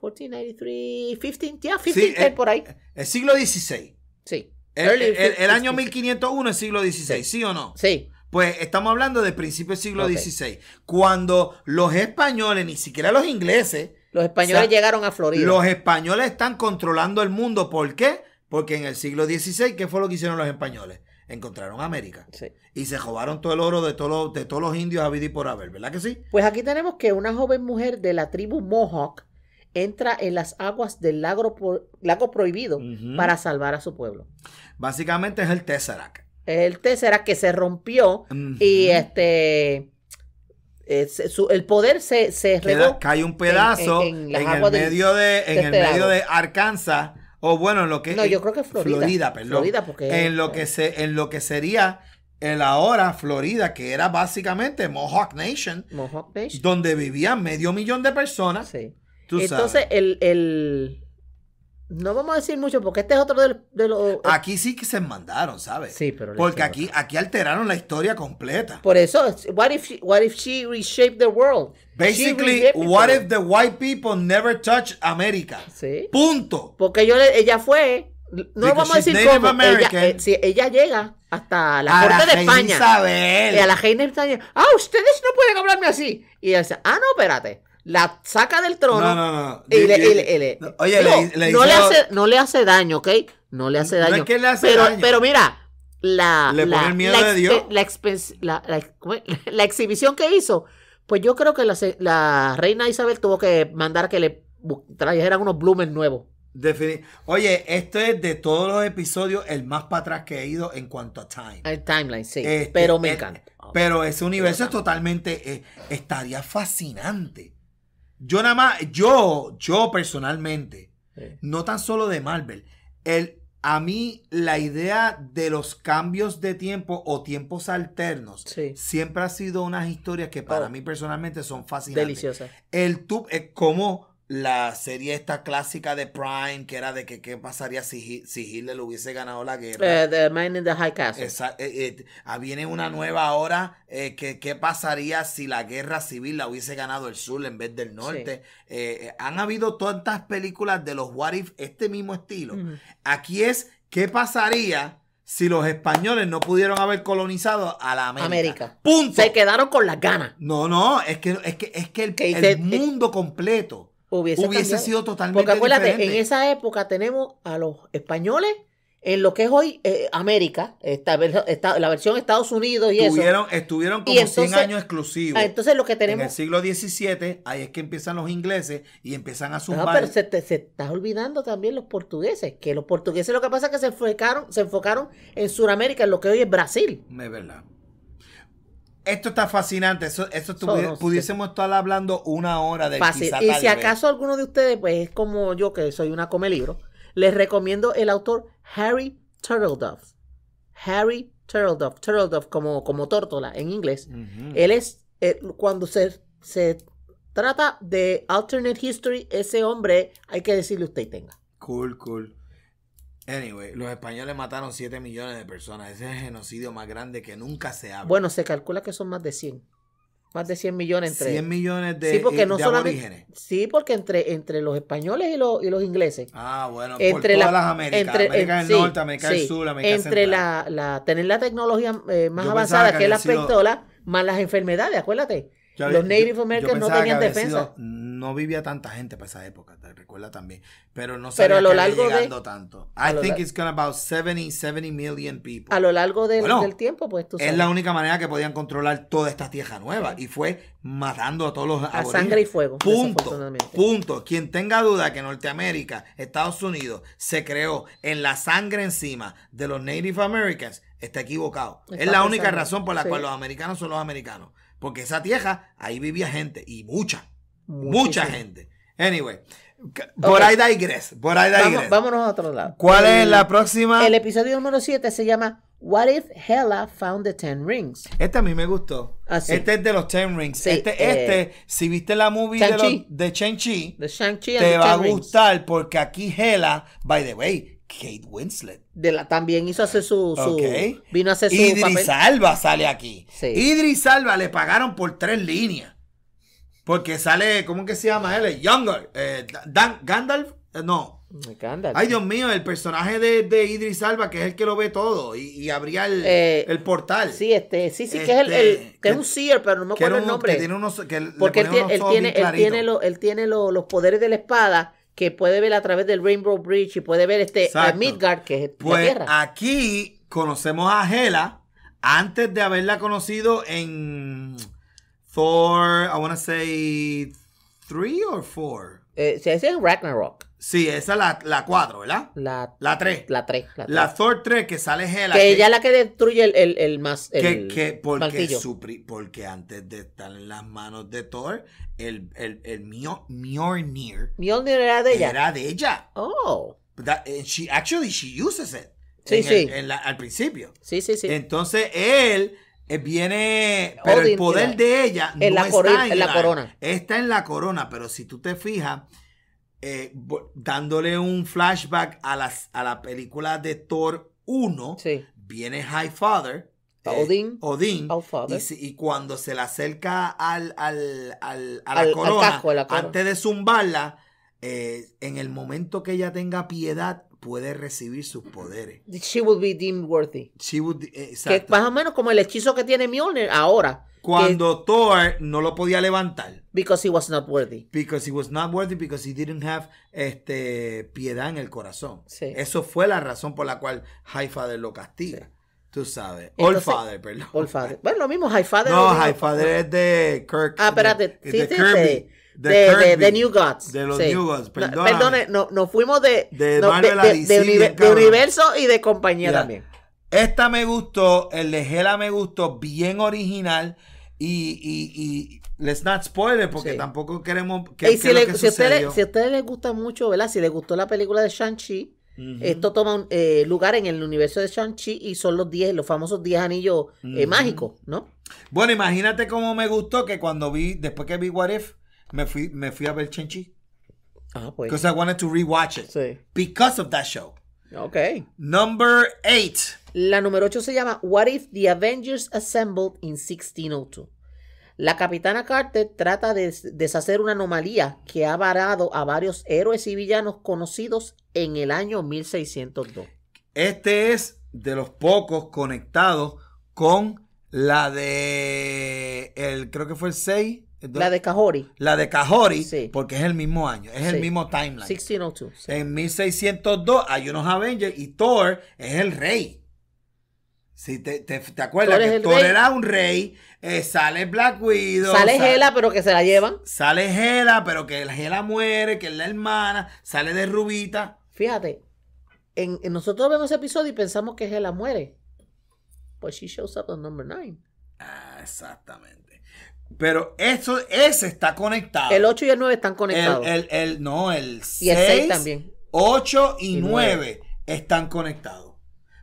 1493, 15, yeah, por ahí. Eh, el siglo XVI. Sí. Eh, eh, el, año 1501 es siglo XVI, sí. o no? Sí. Pues estamos hablando de principios del siglo XVI, cuando los españoles, ni siquiera los ingleses. Los españoles llegaron a Florida. Los españoles están controlando el mundo. ¿Por qué? Porque en el siglo XVI, ¿qué fue lo que hicieron los españoles? encontraron América. Sí. Y se robaron todo el oro de, de todos los indios a y por haber, ¿verdad que sí? Pues aquí tenemos que una joven mujer de la tribu Mohawk entra en las aguas del lago, lago prohibido para salvar a su pueblo. Básicamente es el Tesseract. El Tesseract que se rompió y este... el poder se, se regó cae un pedazo en, el medio de, este medio de Arkansas o bueno en lo que no yo creo que Florida, Florida perdón porque, en lo que se en lo que sería el ahora Florida que era básicamente Mohawk Nation, Mohawk Nation. donde vivían medio millón de personas sí entonces, el, no vamos a decir mucho porque este es otro de, los... Aquí sí que se mandaron, ¿sabes? Sí, pero... Porque aquí, aquí alteraron la historia completa. Por eso, what if, what if she reshaped the world? Basically, what if the white people never touch America? Punto. Porque yo ella fue... No vamos a decir cómo. Ella, eh, si ella llega hasta la corte de España. Y eh, a la reina España. Ah, ustedes no pueden hablarme así. Y ella dice, ah, no, espérate la saca del trono. No, no, no. le, oye, no, le hace, no le hace daño, ¿ok? No le hace daño. pero, pero mira, la, la, la, *laughs* La, exhibición que hizo, pues yo creo que la, reina Isabel tuvo que mandar que le trajeran unos bloomers nuevos. Oye, esto es de todos los episodios el más para atrás que he ido en cuanto a Time. El timeline, sí. Este, pero me eh, encanta. Pero ese universo es totalmente. Eh, estaría fascinante yo nada más, yo, yo personalmente, no tan solo de Marvel, el, a mí la idea de los cambios de tiempo o tiempos alternos siempre ha sido unas historias que para oh. mí personalmente son fascinantes. Deliciosas. El tú, eh, como la serie esta clásica de Prime, que era de que qué pasaría si, si Hitler hubiese ganado la guerra. the eh, Man in the High Castle. Eh, eh, ah, viene una nueva hora que qué pasaría si la guerra civil la hubiese ganado el sur en vez del norte. han habido tantas películas de los What If, este mismo estilo. Aquí es, ¿qué pasaría? si los españoles no pudieron haber colonizado a la América. Punto. Se quedaron con las ganas. No, no, es que, es que, el, mundo completo hubiese, sido totalmente Porque acuérdate, en esa época tenemos a los españoles en lo que es hoy eh, América, esta, la versión Estados Unidos y eso. Estuvieron como 100 años exclusivos. Ah, entonces lo que tenemos... En el siglo XVII, ahí es que empiezan los ingleses y empiezan a sumar... No, pero se, te, está olvidando también los portugueses, que los portugueses lo que pasa es que se enfocaron, se enfocaron en Sudamérica, en lo que hoy es Brasil. Es verdad. Esto está fascinante. Eso, eso pudiésemos estar hablando una hora de Fácil. y si acaso alguno de ustedes, pues es como yo que soy una come libro, les recomiendo el autor Harry Turtledove. Harry Turtledove, Turtledove como, como tórtola en inglés. Él es, eh, cuando se, se trata de alternate history, ese hombre, hay que decirle usted tenga. Cool, cool. Anyway, los españoles mataron 7 millones de personas. Ese es el genocidio más grande que nunca se habla. Bueno, se calcula que son más de 100. Más de 100 millones entre 100 millones de, sí, porque eh, no de aborígenes. Sí, porque entre, entre los españoles y los, y los ingleses. Ah, bueno, entre por todas las Américas. Entre, América del Norte, América del Sur, América Entre Central. La, la, tener la tecnología eh, más avanzada que, que es las pistolas, más las enfermedades, acuérdate los Native Americans no tenían defensa. no vivía tanta gente para esa época, recuerda también. Pero no se lo largo llegando tanto. I think it's about 70, million people. A lo largo del, tiempo, pues tú sabes. Es la única manera que podían controlar todas estas tierra nuevas. Y fue matando a todos los A sangre y fuego. Punto. Punto. Quien tenga duda que Norteamérica, Estados Unidos, se creó en la sangre encima de los Native Americans, está equivocado. es la única razón por la cual los americanos son los americanos. Porque esa tierra, ahí vivía gente y mucha, mucha gente. Anyway, por ahí digress, por ahí digress. Vamos, vámonos a otro lado. ¿Cuál es la próxima? El episodio número 7 se llama What if Hela found the Ten Rings? Este a mí me gustó. Ah, este es de los Ten Rings. este, eh, este, si viste la movie de de, Chi. de Shang-Chi, te va a gustar porque aquí Hela, by the way, Kate Winslet. De la, también hizo hacer su, su vino a hacer Idris Alba sale aquí. Idris Alba le pagaron por tres líneas. Porque sale, ¿cómo que se llama él? Younger. Eh, Gandalf, eh, no. Gandalf. Ay, Dios mío, el personaje de, Idris Alba, que es el que lo ve todo y, abría eh, el, portal. Sí, este, sí, sí, que es el, este, un seer, pero no me acuerdo el nombre. Que Porque él, tiene, tiene, él tiene, los poderes de la espada que puede ver a través del Rainbow Bridge y puede ver este eh, a Midgard, que es la pues Aquí conocemos a Hela antes de haberla conocido en Thor, I want to say three or four. Eh, se dice Ragnarok. Sí, esa es la, la 4, ¿verdad? La, la 3. La 3. La, la Thor 3 que sale Hela. Que, ella es la que destruye el, el, el más. El que, porque, antes de estar en las manos de Thor, el, el, el Mjolnir. Mjolnir era de ella. Era de ella. Oh. and she, actually, she uses it. Sí, en sí. al principio. Sí, sí, sí. Entonces él eh, viene, pero el poder de ella no está en, la corona. Está en la corona, pero si tú te fijas, eh, dándole un flashback a, las, a la película de Thor 1, viene High Father. Eh, Odín. Y, cuando se le acerca al, al, a la, corona, antes de zumbarla, eh, en el momento que ella tenga piedad, puede recibir sus poderes. She would be deemed worthy. más o menos como el hechizo que tiene Mjolnir ahora. Cuando Thor no lo podía levantar. Because he was not worthy. Because he was not worthy, because he didn't have este, piedad en el corazón. Sí. Eso fue la razón por la cual High Father lo castiga. Tú sabes. Old Father, perdón. Old Father. Bueno, lo mismo High Father. No, High Father es de Kirk. Ah, espérate. De, sí, sí, Kirby. De, New Gods. De los New Gods, perdón. Perdón, nos no fuimos de, de, no, de, universo y de compañía también. Esta me gustó, el de Hela me gustó, bien original. Y, y, y let's not spoiler porque tampoco queremos que, si, si, a ustedes les gusta mucho, ¿verdad? Si les gustó la película de Shang-Chi, esto toma un, eh, lugar en el universo de Shang-Chi y son los 10, los famosos 10 anillos eh, mágicos, ¿no? Bueno, imagínate cómo me gustó que cuando vi, después que vi What If, me fui, me fui a ver Shang-Chi. Ah, pues. Because I wanted to rewatch it. Sí. Because of that show. Ok. Number 8. La número 8 se llama What If the Avengers Assembled in 1602. La capitana Carter trata de deshacer una anomalía que ha varado a varios héroes y villanos conocidos en el año 1602. Este es de los pocos conectados con la de el creo que fue el 6 la de Cajori. La de Cajori, porque es el mismo año, es el mismo timeline. 1602. En 1602 hay unos Avengers y Thor es el rey. Si te, acuerdas que Thor era un rey, eh, sale Black Widow. Sale pero que se la llevan. Sale Gela, pero que Gela muere, que es la hermana. Sale de Rubita. Fíjate, nosotros vemos ese episodio y pensamos que Gela muere. Pues she shows up on number 9. Ah, exactamente. Pero eso, ese está conectado. El 8 y el 9 están conectados. El, el, no, el 6. también. 8 y, 9, están conectados.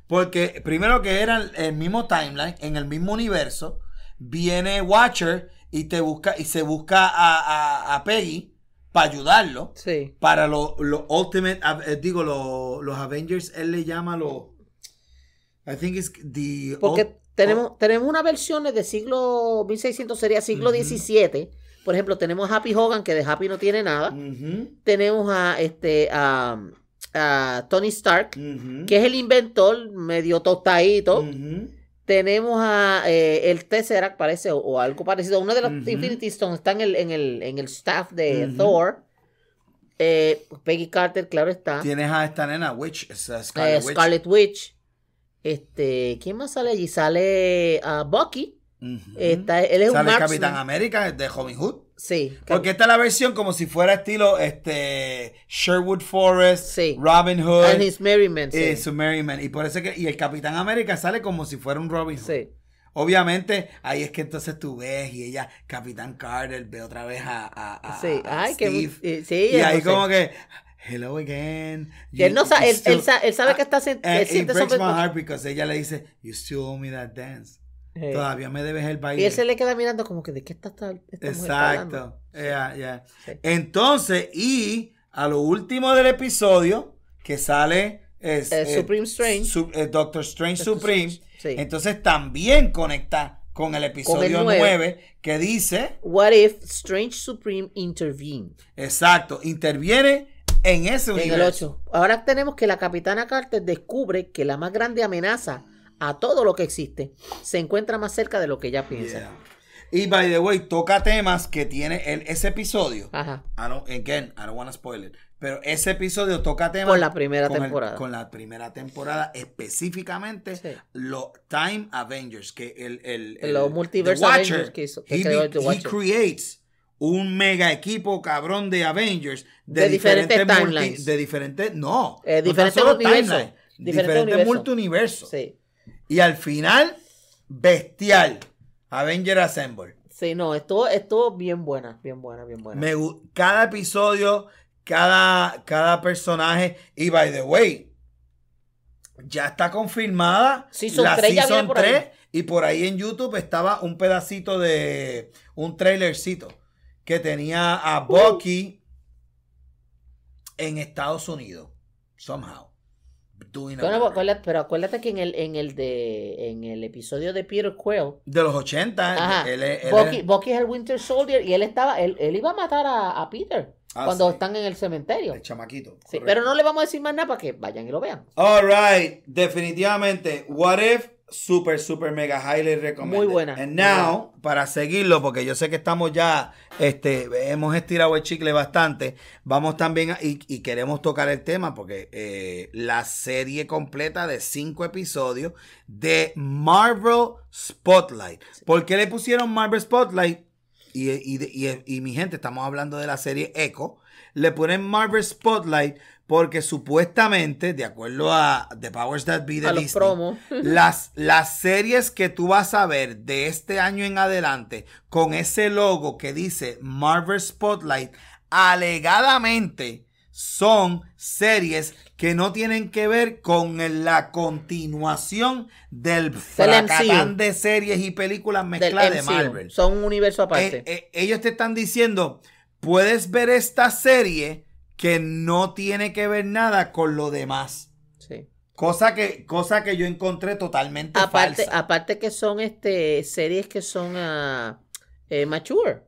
Porque primero que eran el mismo timeline, en el mismo universo viene Watcher y te busca y se busca a, a, Peggy para ayudarlo. Sí. Para los lo Ultimate, eh, digo, los Avengers, él le llama los. I think it's the. Porque tenemos, tenemos unas versiones de siglo 1600, sería siglo XVII. Por ejemplo, tenemos a Happy Hogan, que de Happy no tiene nada. Tenemos a este Tony Stark, que es el inventor medio tostadito. Tenemos a eh, el Tesseract, parece, o, algo parecido. Uno de los Infinity Stones está en el, staff de Thor. Eh, Peggy Carter, claro está. Tienes a esta nena, eh, Scarlet, Witch. Este, ¿quién más sale allí? Sale a ah, Bucky. él es un Capitán América de Homie Hood. Sí. Porque está la versión como si fuera estilo este Sherwood Forest, Robin Hood. And his Merryman. Eh, sí. Su men. Y por eso que, y el Capitán América sale como si fuera un Robin Hood. Sí. Obviamente, ahí es que entonces tú ves y ella, Capitán Carter, ve otra vez a, a, sí. Ay, Steve. Que, sí, y ahí como que, hello again. él, no sabe, él, sabe ah, que está... sentado. Eh, él siente it breaks my heart ella le dice, you still owe me that dance. Eh, Todavía me debes el baile. Y él se le queda mirando como que de qué está esta, Exacto. Entonces, y a lo último del episodio, que sale es, eh, eh, Supreme Strange. Doctor Strange Supreme. Entonces también conecta con el episodio 9, que dice... What if Strange Supreme intervene? Exacto, interviene en ese universo. En el 8. Ahora tenemos que la capitana Carter descubre que la más grande amenaza a todo lo que existe, se encuentra más cerca de lo que ella piensa. Y by the way, toca temas que tiene ese episodio. Ajá. I again, I don't want to spoil it. Pero ese episodio toca temas. Con la primera temporada. con la primera temporada, específicamente los Time Avengers, que el. el los Multiverse Avengers que hizo. he, creates un mega equipo cabrón de Avengers de, diferentes, de diferentes. No. Eh, de diferentes universos. de diferentes multiversos. Sí. Y al final, bestial. Avenger Assemble. Sí, no, esto, estuvo bien buena, bien buena, bien buena. cada episodio, cada, cada personaje. Y by the way, ya está confirmada la Season 3. Y por ahí en YouTube estaba un pedacito de un trailercito que tenía a uh. Bucky en Estados Unidos. Somehow pero acuérdate que en el, en el de en el episodio de Peter Quill de los 80 él, Bucky, es el Winter Soldier y él estaba él, iba a matar a, Peter ah, cuando están en el cementerio. El chamaquito. pero no le vamos a decir más nada para que vayan y lo vean. Alright, definitivamente. What if super, super, mega highly recomiendo. Muy buena. And now, para seguirlo, porque yo sé que estamos ya, este, hemos estirado el chicle bastante, vamos también, a, y, queremos tocar el tema, porque eh, la serie completa de cinco episodios de Marvel Spotlight. ¿Por qué le pusieron Marvel Spotlight? Y, y, mi gente, estamos hablando de la serie Echo. Le ponen Marvel Spotlight porque supuestamente, de acuerdo a The Powers That Be de *laughs* las, las series que tú vas a ver de este año en adelante con ese logo que dice Marvel Spotlight, alegadamente son series que no tienen que ver con la continuación del fracatán de series y películas mezcladas de Marvel. Son un universo aparte. Eh, eh, ellos te están diciendo, puedes ver esta serie que no tiene que ver nada con lo demás. Sí. Cosa que, cosa que yo encontré totalmente aparte, falsa. Aparte que son este, series que son ah, eh, mature.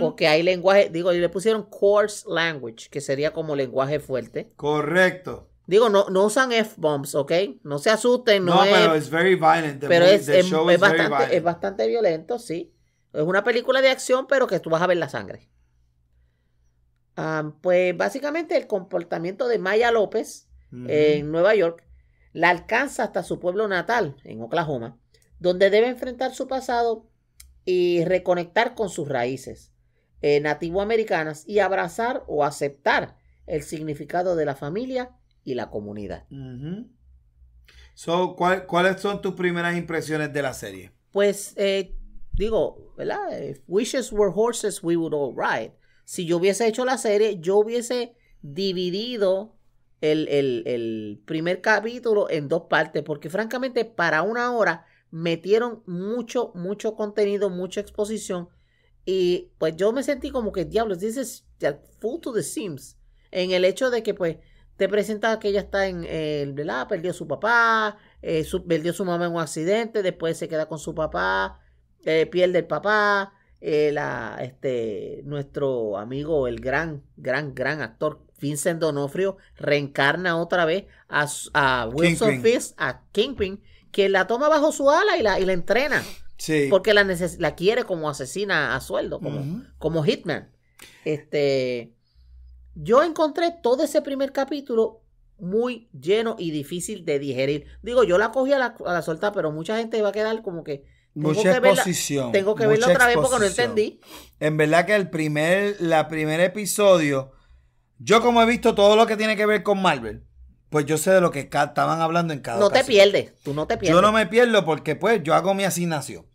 Porque hay lenguaje, digo, le pusieron coarse language, que sería como lenguaje fuerte. Correcto. Digo, no, no usan F-bombs, ¿ok? No se asusten. No, no pero es very violent. pero es, es bastante violento, sí. Es una película de acción, pero que tú vas a ver la sangre pues básicamente el comportamiento de Maya López en Nueva York la alcanza hasta su pueblo natal, en Oklahoma, donde debe enfrentar su pasado y reconectar con sus raíces eh, nativoamericanas y abrazar o aceptar el significado de la familia y la comunidad. so, ¿Cuáles son tus primeras impresiones de la serie? Pues eh, digo, ¿verdad? If wishes were horses, we would all ride. Si yo hubiese hecho la serie, yo hubiese dividido el, el, primer capítulo en dos partes, porque francamente para una hora metieron mucho, mucho contenido, mucha exposición, y pues yo me sentí como que, diablos, dices, full to the Sims, en el hecho de que pues te presentaba que ella está en, el, ¿verdad? Perdió su papá, eh, perdió su mamá en un accidente, después se queda con su papá, eh, pierde el papá, eh, este, nuestro amigo, el gran, gran, gran actor Vincent Donofrio, reencarna otra vez a, Wilson Fisk, a Kingpin, que la toma bajo su ala y la, y la entrena. Sí. Porque la, la quiere como asesina a sueldo, como, como Hitman. Este, yo encontré todo ese primer capítulo muy lleno y difícil de digerir. Digo, yo la cogí a la, a solta, pero mucha gente iba a quedar como que, Mucha exposición. tengo que verlo otra vez porque no entendí. En verdad que el primer, la primer episodio, yo como he visto todo lo que tiene que ver con Marvel, pues yo sé de lo que estaban hablando en cada No te pierdes, tú no te pierdes. Yo no me pierdo porque pues yo hago mi asignación.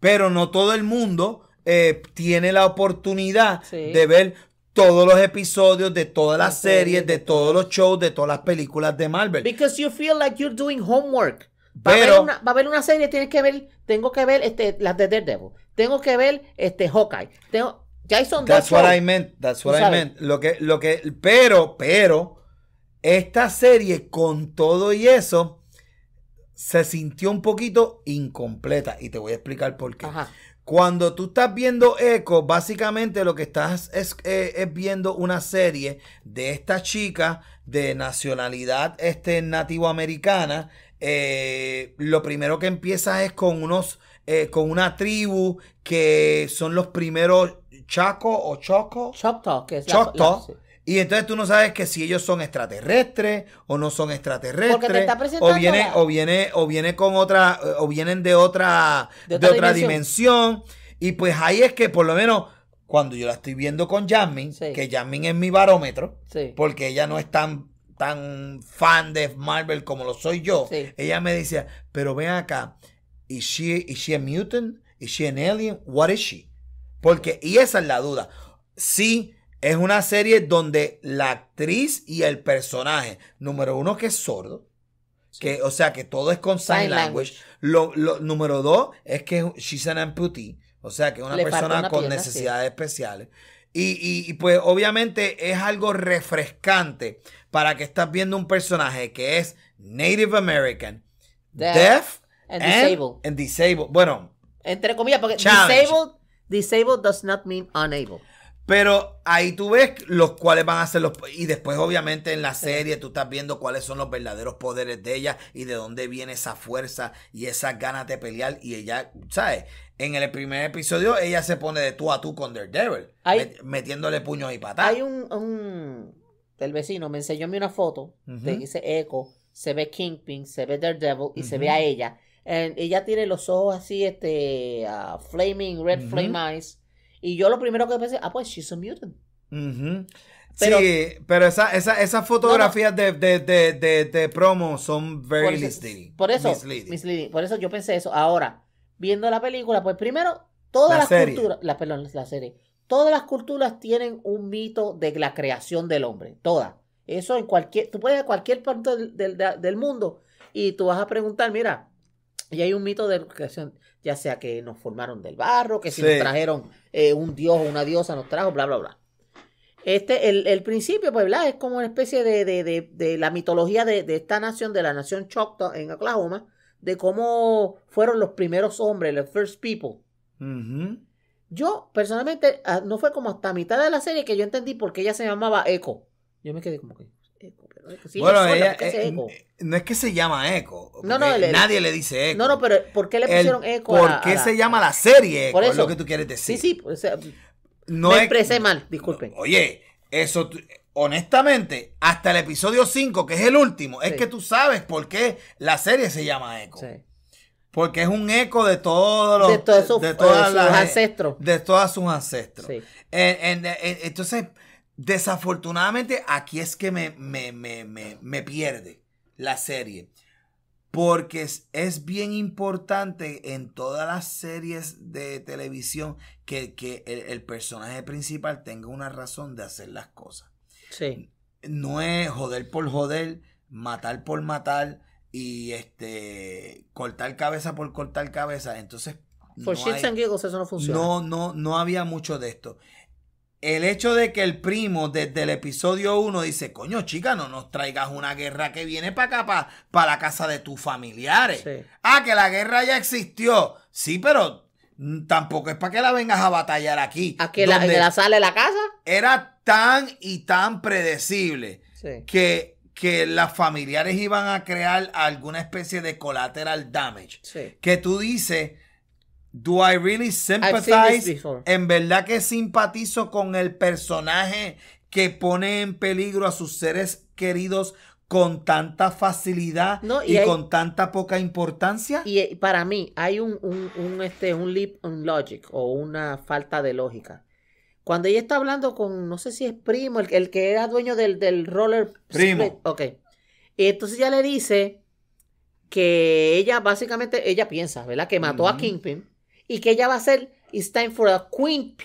Pero no todo el mundo eh, tiene la oportunidad de ver todos los episodios de todas las series, de todos los shows, de todas las películas de Marvel. Because you feel like you're doing homework. Va, a haber una, va a una serie, tienes que ver, tengo que ver este, las de Daredevil, tengo que ver este Hawkeye, tengo, ya son that's What I meant, that's what I meant. Lo que, lo que, pero, pero, esta serie con todo y eso se sintió un poquito incompleta y te voy a explicar por qué. Cuando tú estás viendo Echo, básicamente lo que estás es, eh, es, viendo una serie de esta chica de nacionalidad este, nativoamericana eh, lo primero que empieza es con unos, eh, con una tribu que son los primeros Chaco o Choco. Choctaw, que y entonces tú no sabes que si ellos son extraterrestres o no son extraterrestres. o viene, o viene, o viene con otra, o vienen de otra, de otra, dimensión. Y pues ahí es que por lo menos cuando yo la estoy viendo con Jasmine, que Jasmine es mi barómetro, porque ella no es tan tan fan de Marvel como lo soy yo, ella me decía, pero ven acá, ¿y she, y she a mutant? ¿Is she an alien? ¿What is she? Porque, y esa es la duda. Sí, es una serie donde la actriz y el personaje, número uno que es sordo, que, o sea que todo es con sign, language. Lo, número dos es que she's an amputee, o sea que es una persona con necesidades especiales. y pues obviamente es algo refrescante para que estás viendo un personaje que es Native American, deaf, and, disabled. Bueno, entre comillas, porque disabled, disabled does not mean unable. Pero ahí tú ves los cuales van a ser los... Y después obviamente en la serie tú estás viendo cuáles son los verdaderos poderes de ella y de dónde viene esa fuerza y esas ganas de pelear. Y ella, ¿sabes? En el primer episodio ella se pone de tú a tú con Daredevil, metiéndole puños y patadas. Hay un, el vecino, me enseñó a mí una foto de dice eco, se ve Kingpin, se ve Daredevil y se ve a ella. ella tiene los ojos así, este, ah, flaming, red flame eyes. Y yo lo primero que pensé, ah, pues she's a mutant. Pero, sí, pero esa, esa, esas fotografías De, promo son very por eso, misleading. Por eso, yo pensé eso. Ahora, viendo la película, pues primero, toda la las la, la serie, Todas las culturas tienen un mito de la creación del hombre, todas. Eso en cualquier, tú puedes a cualquier parte del, mundo y tú vas a preguntar, mira, y hay un mito de creación, ya sea que nos formaron del barro, que si nos trajeron eh, un dios o una diosa, nos trajo, bla, bla, bla. Este, el, principio, pues, Es como una especie de, la mitología de, esta nación, de la nación Choctaw en Oklahoma, de cómo fueron los primeros hombres, los first people. Yo, personalmente, ah, no fue como hasta mitad de la serie que yo entendí por qué ella se llamaba Echo. Yo me quedé como que. bueno, eh, eh, no es que se llama Echo. nadie le dice Echo. No, no, pero ¿por qué le pusieron eco Echo? ¿Por qué se llama la serie Echo? Por eso, es lo que tú quieres decir. Sí, sí. no me mal, disculpen. Oye, eso honestamente, hasta el episodio 5, que es el último, es que tú sabes por qué la serie se llama Echo. Sí. Porque es un eco de todos los. De sus, eh, eh, ancestros. De todas sus ancestros. entonces, desafortunadamente, aquí es que me, me, pierde la serie. Porque es, bien importante en todas las series de televisión que, el, personaje principal tenga una razón de hacer las cosas. Sí. No es joder por joder, matar por matar, y este cortar cabeza por cortar cabeza. Entonces. no eso no funciona. No, no, no había mucho de esto. El hecho de que el primo desde el episodio 1 dice, coño chica, no nos traigas una guerra que viene para acá, para la casa de tus familiares. Ah, que la guerra ya existió. Sí, pero tampoco es para que la vengas a batallar aquí. ¿A que la, sale la casa? Era tan y tan predecible que que las familiares iban a crear alguna especie de collateral damage. Que tú dices, do I really sympathize? En verdad que simpatizo con el personaje que pone en peligro a sus seres queridos con tanta facilidad y, con tanta poca importancia. Y eh, para mí hay un, un, este, un leap on logic o una falta de lógica. Cuando ella está hablando con, no sé si es primo, el, que era dueño del, roller. Primo. Ok. Y entonces ya le dice que ella, básicamente, ella piensa, ¿verdad? Que mató a Kingpin y que ella va a ser, it's time for a Queen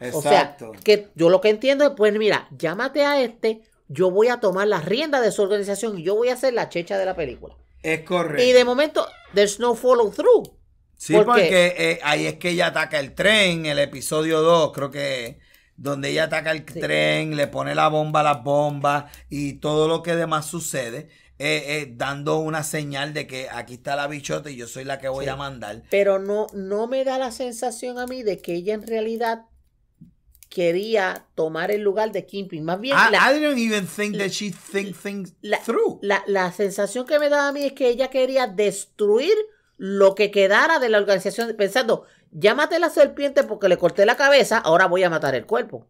Exacto. O sea, que yo lo que entiendo es, pues mira, llámate a este, yo voy a tomar las riendas de su organización y yo voy a ser la checha de la película. Es correcto. Y de momento, there's no follow through. Sí, porque, eh, ahí es que ella ataca el tren, el episodio 2, creo que donde ella ataca el tren, le pone la bomba a las bombas y todo lo que demás sucede. Eh, eh, dando una señal de que aquí está la bichota y yo soy la que voy a mandar. Pero no, no me da la sensación a mí de que ella en realidad quería tomar el lugar de Kimping. Más bien, even think that she things through. La, la sensación que me da a mí es que ella quería destruir lo que quedara de la organización, pensando, ya maté la serpiente porque le corté la cabeza, ahora voy a matar el cuerpo.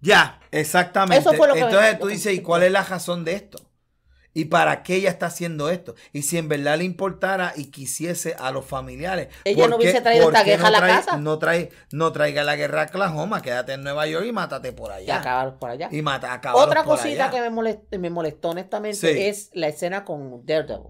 Ya, exactamente. Eso fue lo que Entonces tú dices, ¿y cuál es la razón de esto? ¿Y para qué ella está haciendo esto? Y si en verdad le importara y quisiese a los familiares. Ella no hubiese traído esta guerra a la casa. No, traiga la guerra a Oklahoma, quédate en Nueva York y mátate por allá. Y acabar por allá. Y mata, Otra cosita que me molestó, me honestamente es la escena con Daredevil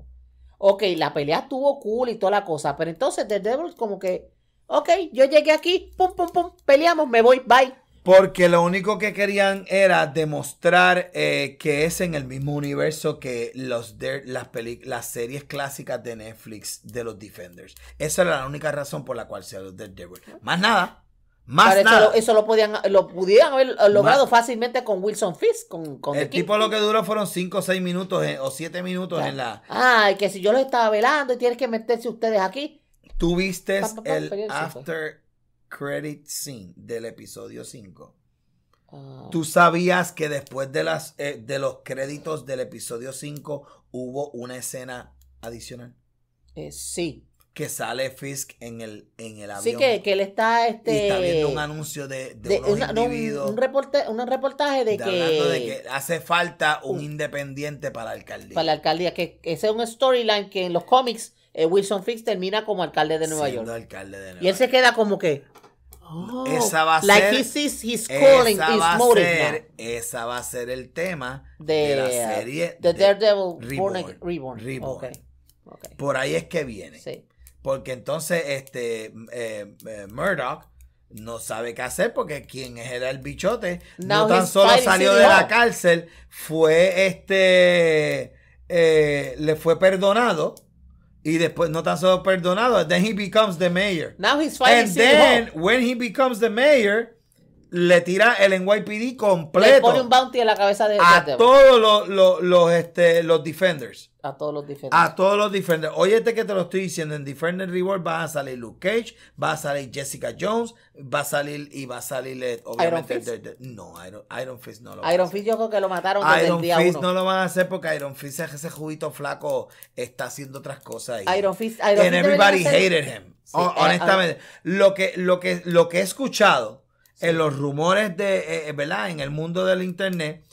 ok, la pelea estuvo cool y toda la cosa, pero entonces The Devil como que, ok, yo llegué aquí, pum, pum, pum, peleamos, me voy, bye. Porque lo único que querían era demostrar eh, que es en el mismo universo que los las, las series clásicas de Netflix de los Defenders. Esa era la única razón por la cual se The Devil. Más nada. Más Eso, lo, podían, lo pudieran haber logrado fácilmente con Wilson Fisk. Con, el tipo lo que duró fueron 5 o 6 minutos eh, o 7 minutos en la. ay ah, que si yo los estaba velando y tienes que meterse ustedes aquí. tuviste el after credit scene del episodio 5. Ah. Tú sabías que después de, las, eh, de los créditos del episodio 5 hubo una escena adicional. Eh, sí que sale Fisk en el, en el avión. Sí, que, que él está, este, y está viendo un anuncio de, de, un, reporte, un reportaje de, que, de que hace falta un, mm. independiente para la alcaldía. Para la alcaldía, que ese es un storyline que en los cómics eh, Wilson Fisk termina como alcalde de Nueva Siendo York. Alcalde de Nueva y él se queda como que... Oh, esa va a like ser, he sees his calling, esa, his va esa va a ser el tema de, la uh, serie The Daredevil Reborn. Reborn. Reborn. Okay. Okay. Por ahí es que viene. Sí. Porque entonces este eh, eh, Murdoch no sabe qué hacer porque quien era el bichote no tan solo salió de la cárcel, fue este eh, le fue perdonado y después no tan solo perdonado, then he becomes the mayor. Now he's And then when he becomes the mayor le tira el NYPD completo. Le pone un bounty en la cabeza de, a todos los, los, este, los defenders. A todos los diferentes. A todos los diferentes. este que te lo estoy diciendo. En Defender Reward va a salir Luke Cage, va a salir Jessica Jones, va a salir y va a salir eh, obviamente. no, Iron, Iron, Fist no lo va a hacer. Fist yo creo que lo mataron Iron Fist no lo van a hacer porque Iron Fist es ese juguito flaco, está haciendo otras cosas ahí. Iron Fist, Iron And everybody hated him. Eh, honestamente. Ah. Lo que, lo que, lo que he escuchado en los rumores de, eh, ¿verdad? En el mundo del internet,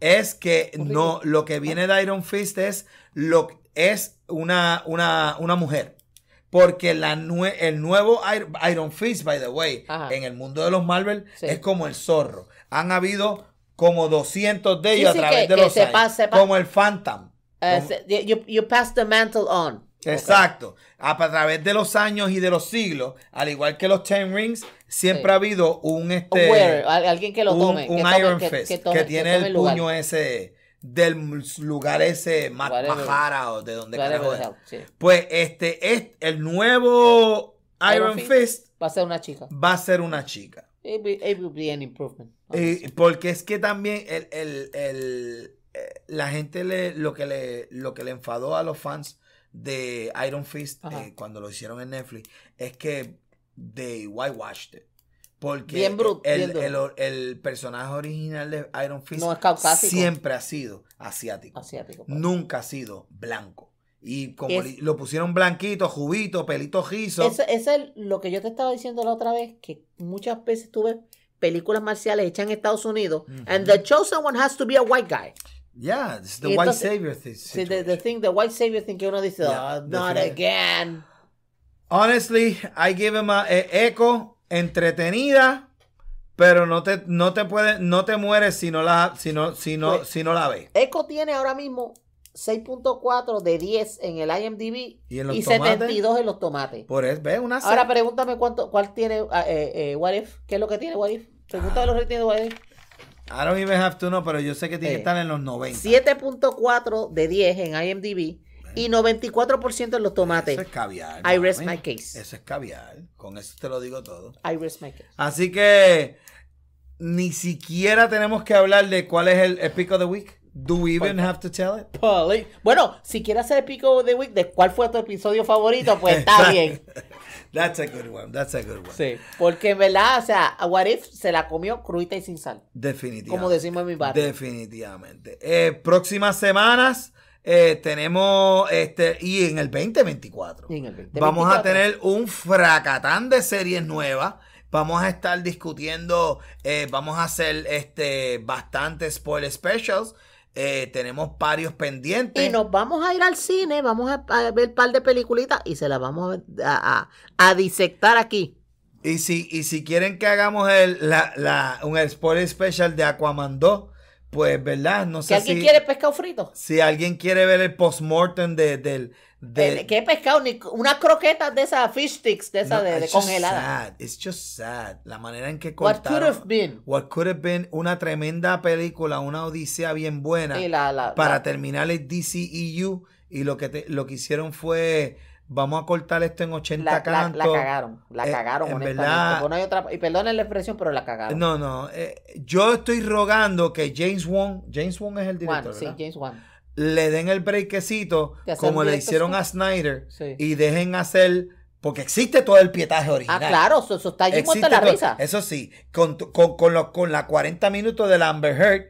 es que no, lo que viene de Iron Fist es lo es una, una, una mujer. Porque la el nuevo Iron Fist, by the way, en el mundo de los Marvel, es como el zorro. Han habido como 200 de ellos a través de los años. Como el Phantom. Eh, you, pass the mantle on. Exacto. A, través de los años y de los siglos, al igual que los Ten Rings, siempre ha habido un este. que Iron Fist que, tiene el puño ese del lugar ese más o de donde Pues este, es el nuevo Iron, Fist, va a ser una chica. Va a ser una chica. improvement. porque es que también el, el, el, eh, la gente le, lo, que le, lo que le enfadó a los fans de Iron Fist eh, cuando lo hicieron en Netflix es que they whitewashed it. Porque el, el, el, personaje original de Iron Fist siempre ha sido asiático. asiático pues. Nunca ha sido blanco. Y como lo pusieron blanquito, jubito, pelito rizo. Eso es lo que yo te estaba diciendo la otra vez, que muchas veces tú ves películas marciales hechas en Estados Unidos, and the chosen one has to be a white guy. Yeah, it's the white savior thing. the, thing, the white savior thing que uno dice, oh, not again. Honestly, I give him a, eco echo entretenida, pero no te, no te puede, no te mueres si no la, si no, si no, pues, si no la ves. Echo tiene ahora mismo 6.4 de 10 en el IMDb y, 72 en los tomates. Por una Ahora pregúntame cuánto, cuál tiene ah, eh, eh, What If, qué es lo que tiene What If. Pregúntame lo los tiene. What If. I don't even have to know, pero yo sé que tiene que eh, estar en los 90. 7.4 de 10 en IMDb y 94% en los tomates. Eso es caviar. I rest my case. Eso es caviar. Con eso te lo digo todo. I rest my case. Así que ni siquiera tenemos que hablar de cuál es el, pico de of the week. Do we even pues, have to tell it? Bueno, si quieres hacer el pico of the week de cuál fue tu episodio favorito, pues está *laughs* bien. That's a good one. That's a good one. Sí. Porque en verdad, o sea, What If se la comió cruita y sin sal. Definitivamente. Como decimos en mi barrio. Definitivamente. Eh, próximas semanas eh, tenemos este y en el 2024 vamos a tener un fracatán de series nuevas vamos a estar discutiendo eh, vamos a hacer este bastante spoiler specials eh, tenemos varios pendientes. Y nos vamos a ir al cine, vamos a, ver un par de peliculitas y se las vamos a, a, a disectar aquí. Y si, y si quieren que hagamos la, la, un spoiler special de Aquaman 2, pues, ¿verdad? No sé si. alguien quiere pescado frito? Si alguien quiere ver el postmortem de, del. De, eh, ¿Qué pescado? Ni, unas croquetas de esas fish sticks, de esas de, de sad. It's just sad. La manera en que cortaron. What could have been. What could have been. Una tremenda película, una odisea bien buena. para terminar el DCEU. Y lo que, lo que hicieron fue vamos a cortar esto en 80 la, cantos. La, cagaron, la eh, cagaron, En Verdad, y perdonen la expresión, pero la cagaron. No, no, eh, yo estoy rogando que James Wong, James Wong es el director, Bueno, sí, James Wong. Le den el breakecito como le hicieron a Snyder sí. y dejen hacer porque existe todo el pietaje ah, original. Ah, claro, eso, está allí muerta la risa. Eso sí, con, con, con, con la 40 minutos de la Amber Heard,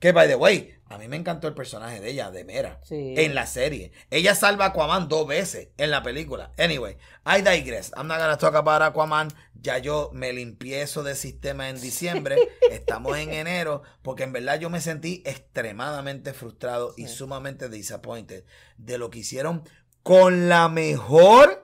que by the way, a mí me encantó el personaje de ella, de Mera, en la serie. Ella salva a Aquaman dos veces en la película. Anyway, I digress. I'm not gonna talk about Aquaman. Ya yo me limpié eso de sistema en diciembre. *laughs* Estamos en enero, porque en verdad yo me sentí extremadamente frustrado y sumamente disappointed de lo que hicieron con la mejor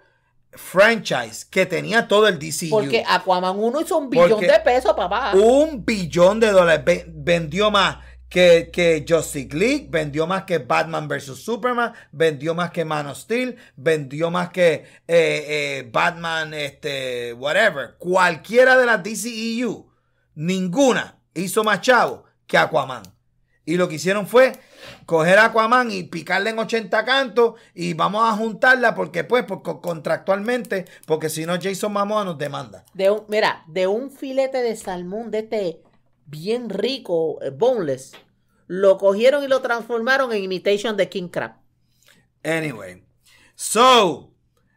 franchise que tenía todo el DC. Porque Aquaman 1 hizo un billón de pesos, papá. Un billón de dólares. Vendió más que, que Justice League vendió más que Batman vs. Superman, vendió más que Man of Steel, vendió más que eh, eh, Batman, este, whatever. Cualquiera de las DCEU, ninguna hizo más chavo que Aquaman. Y lo que hicieron fue coger a Aquaman y picarle en 80 cantos y vamos a juntarla porque pues porque contractualmente, porque si no Jason Mamoa nos demanda. De un, mira, de un filete de salmón de este bien rico, eh, boneless, lo cogieron y lo transformaron en imitation de king crab. Anyway, so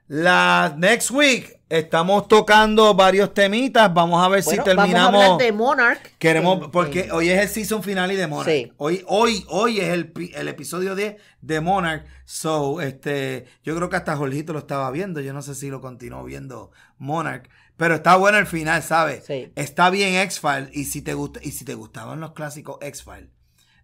la next week estamos tocando varios temitas. Vamos a ver si terminamos. de Monarch. Queremos, porque hoy es el season final y de Monarch. Hoy, hoy, hoy es el, episodio 10 de, de Monarch. So, este, yo creo que hasta Jorgito lo estaba viendo. Yo no sé si lo continuó viendo Monarch. Pero está bueno el final, ¿sabes? Sí. Está bien X-Files. Y si te gusta, y si te gustaban los clásicos X-Files,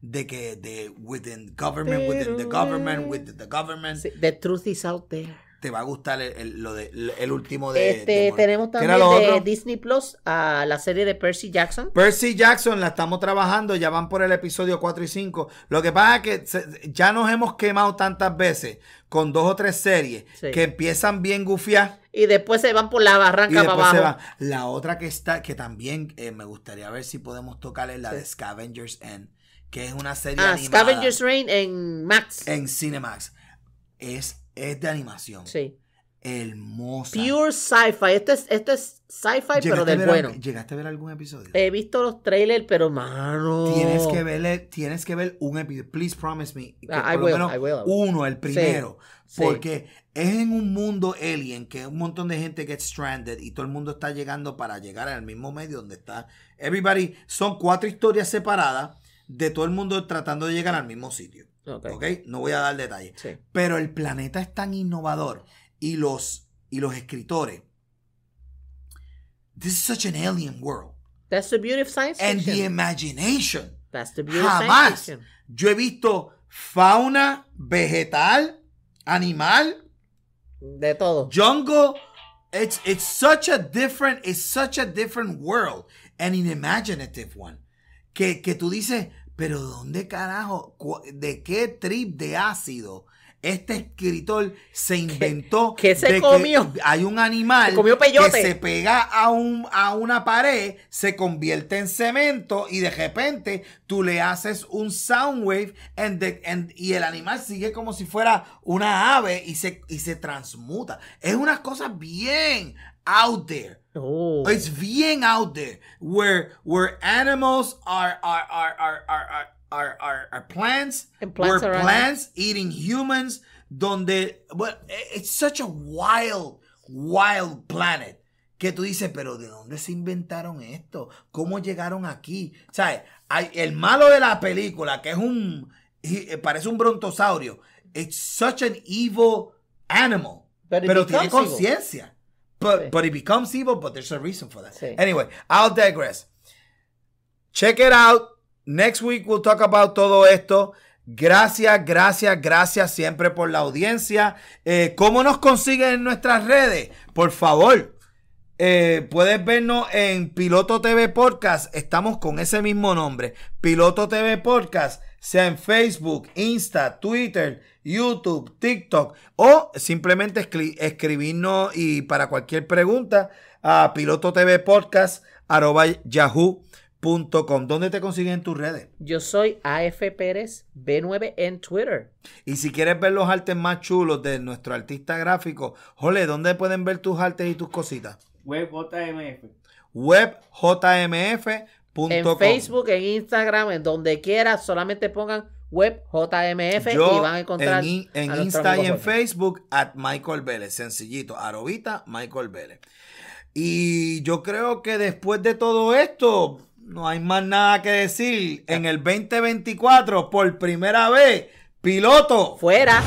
de que de within government, within the government, within the government. the truth is out there te va a gustar el, último de. Este, tenemos también de Disney Plus a la serie de Percy Jackson. Percy Jackson la estamos trabajando, ya van por el episodio 4 y 5. Lo que pasa es que ya nos hemos quemado tantas veces con dos o tres series que empiezan bien gufiadas. Y después se van por la barranca para abajo. La otra que está, que también eh, me gustaría ver si podemos tocar es la de Scavengers End, que es una serie ah, animada. Scavengers Reign en Max. En Cinemax. Es es de animación. Sí. Hermosa. Pure sci-fi. Este es, sci-fi, pero del bueno. ¿Llegaste a ver algún episodio? He visto los trailers, pero mano. Tienes que ver, tienes que ver un episodio. Please promise me. Ah, I, will, Uno, el primero. porque es en un mundo alien que un montón de gente gets stranded y todo el mundo está llegando para llegar al mismo medio donde está. Everybody. Son cuatro historias separadas de todo el mundo tratando de llegar al mismo sitio. Ok. ¿okay? No voy a dar detalles. Pero el planeta es tan innovador y los, y los escritores. This is such an alien world. That's the beauty science fiction. And the imagination. That's the beautiful science fiction. Yo he visto fauna, vegetal, animal. De todo. Jungle. It's, it's such a different, it's such a different world and an imaginative one que, tú dices, pero ¿dónde carajo? ¿De qué trip de ácido? Este escritor se inventó ¿Qué, se comió? hay un animal que se pega a, un, a una pared, se convierte en cemento y de repente tú le haces un sound wave y el animal sigue como si fuera una ave y se, y se transmuta. Es unas cosas bien out there. Oh. It's bien out there where where animals are are are are are are are, are plants, where plants eating humans. Donde, but e, it's such a wild, wild planet. Que tú dices, pero ¿de dónde se inventaron esto? ¿Cómo llegaron aquí? ¿Sabes? Hay, el malo de la película, que es un. Eh, parece un brontosaurio. It's such an evil animal. pero tiene conciencia. But but it becomes evil, but there's a reason for that. Anyway, I'll digress. Check it out. Next week we'll talk about todo esto. Gracias, gracias, gracias siempre por la audiencia. Eh, ¿Cómo nos consiguen en nuestras redes? Por favor, eh, puedes vernos en Piloto TV Podcast. Estamos con ese mismo nombre. Piloto TV Podcast, sea en Facebook, Insta, Twitter. YouTube, TikTok o simplemente escribirnos y para cualquier pregunta a piloto yahoo.com ¿Dónde te consiguen tus redes? Yo soy AF Pérez B9 en Twitter. Y si quieres ver los artes más chulos de nuestro artista gráfico, Jole, ¿dónde pueden ver tus artes y tus cositas? WebJMF. WebJMF.com. En Facebook, en Instagram, en donde quieras, solamente pongan web JMF y van a encontrar. En, Insta y en Facebook, at Michael Vélez. Sencillito, arobita Michael Vélez. Y yo creo que después de todo esto, no hay más nada que decir. En el 2024, por primera vez, piloto. Fuera.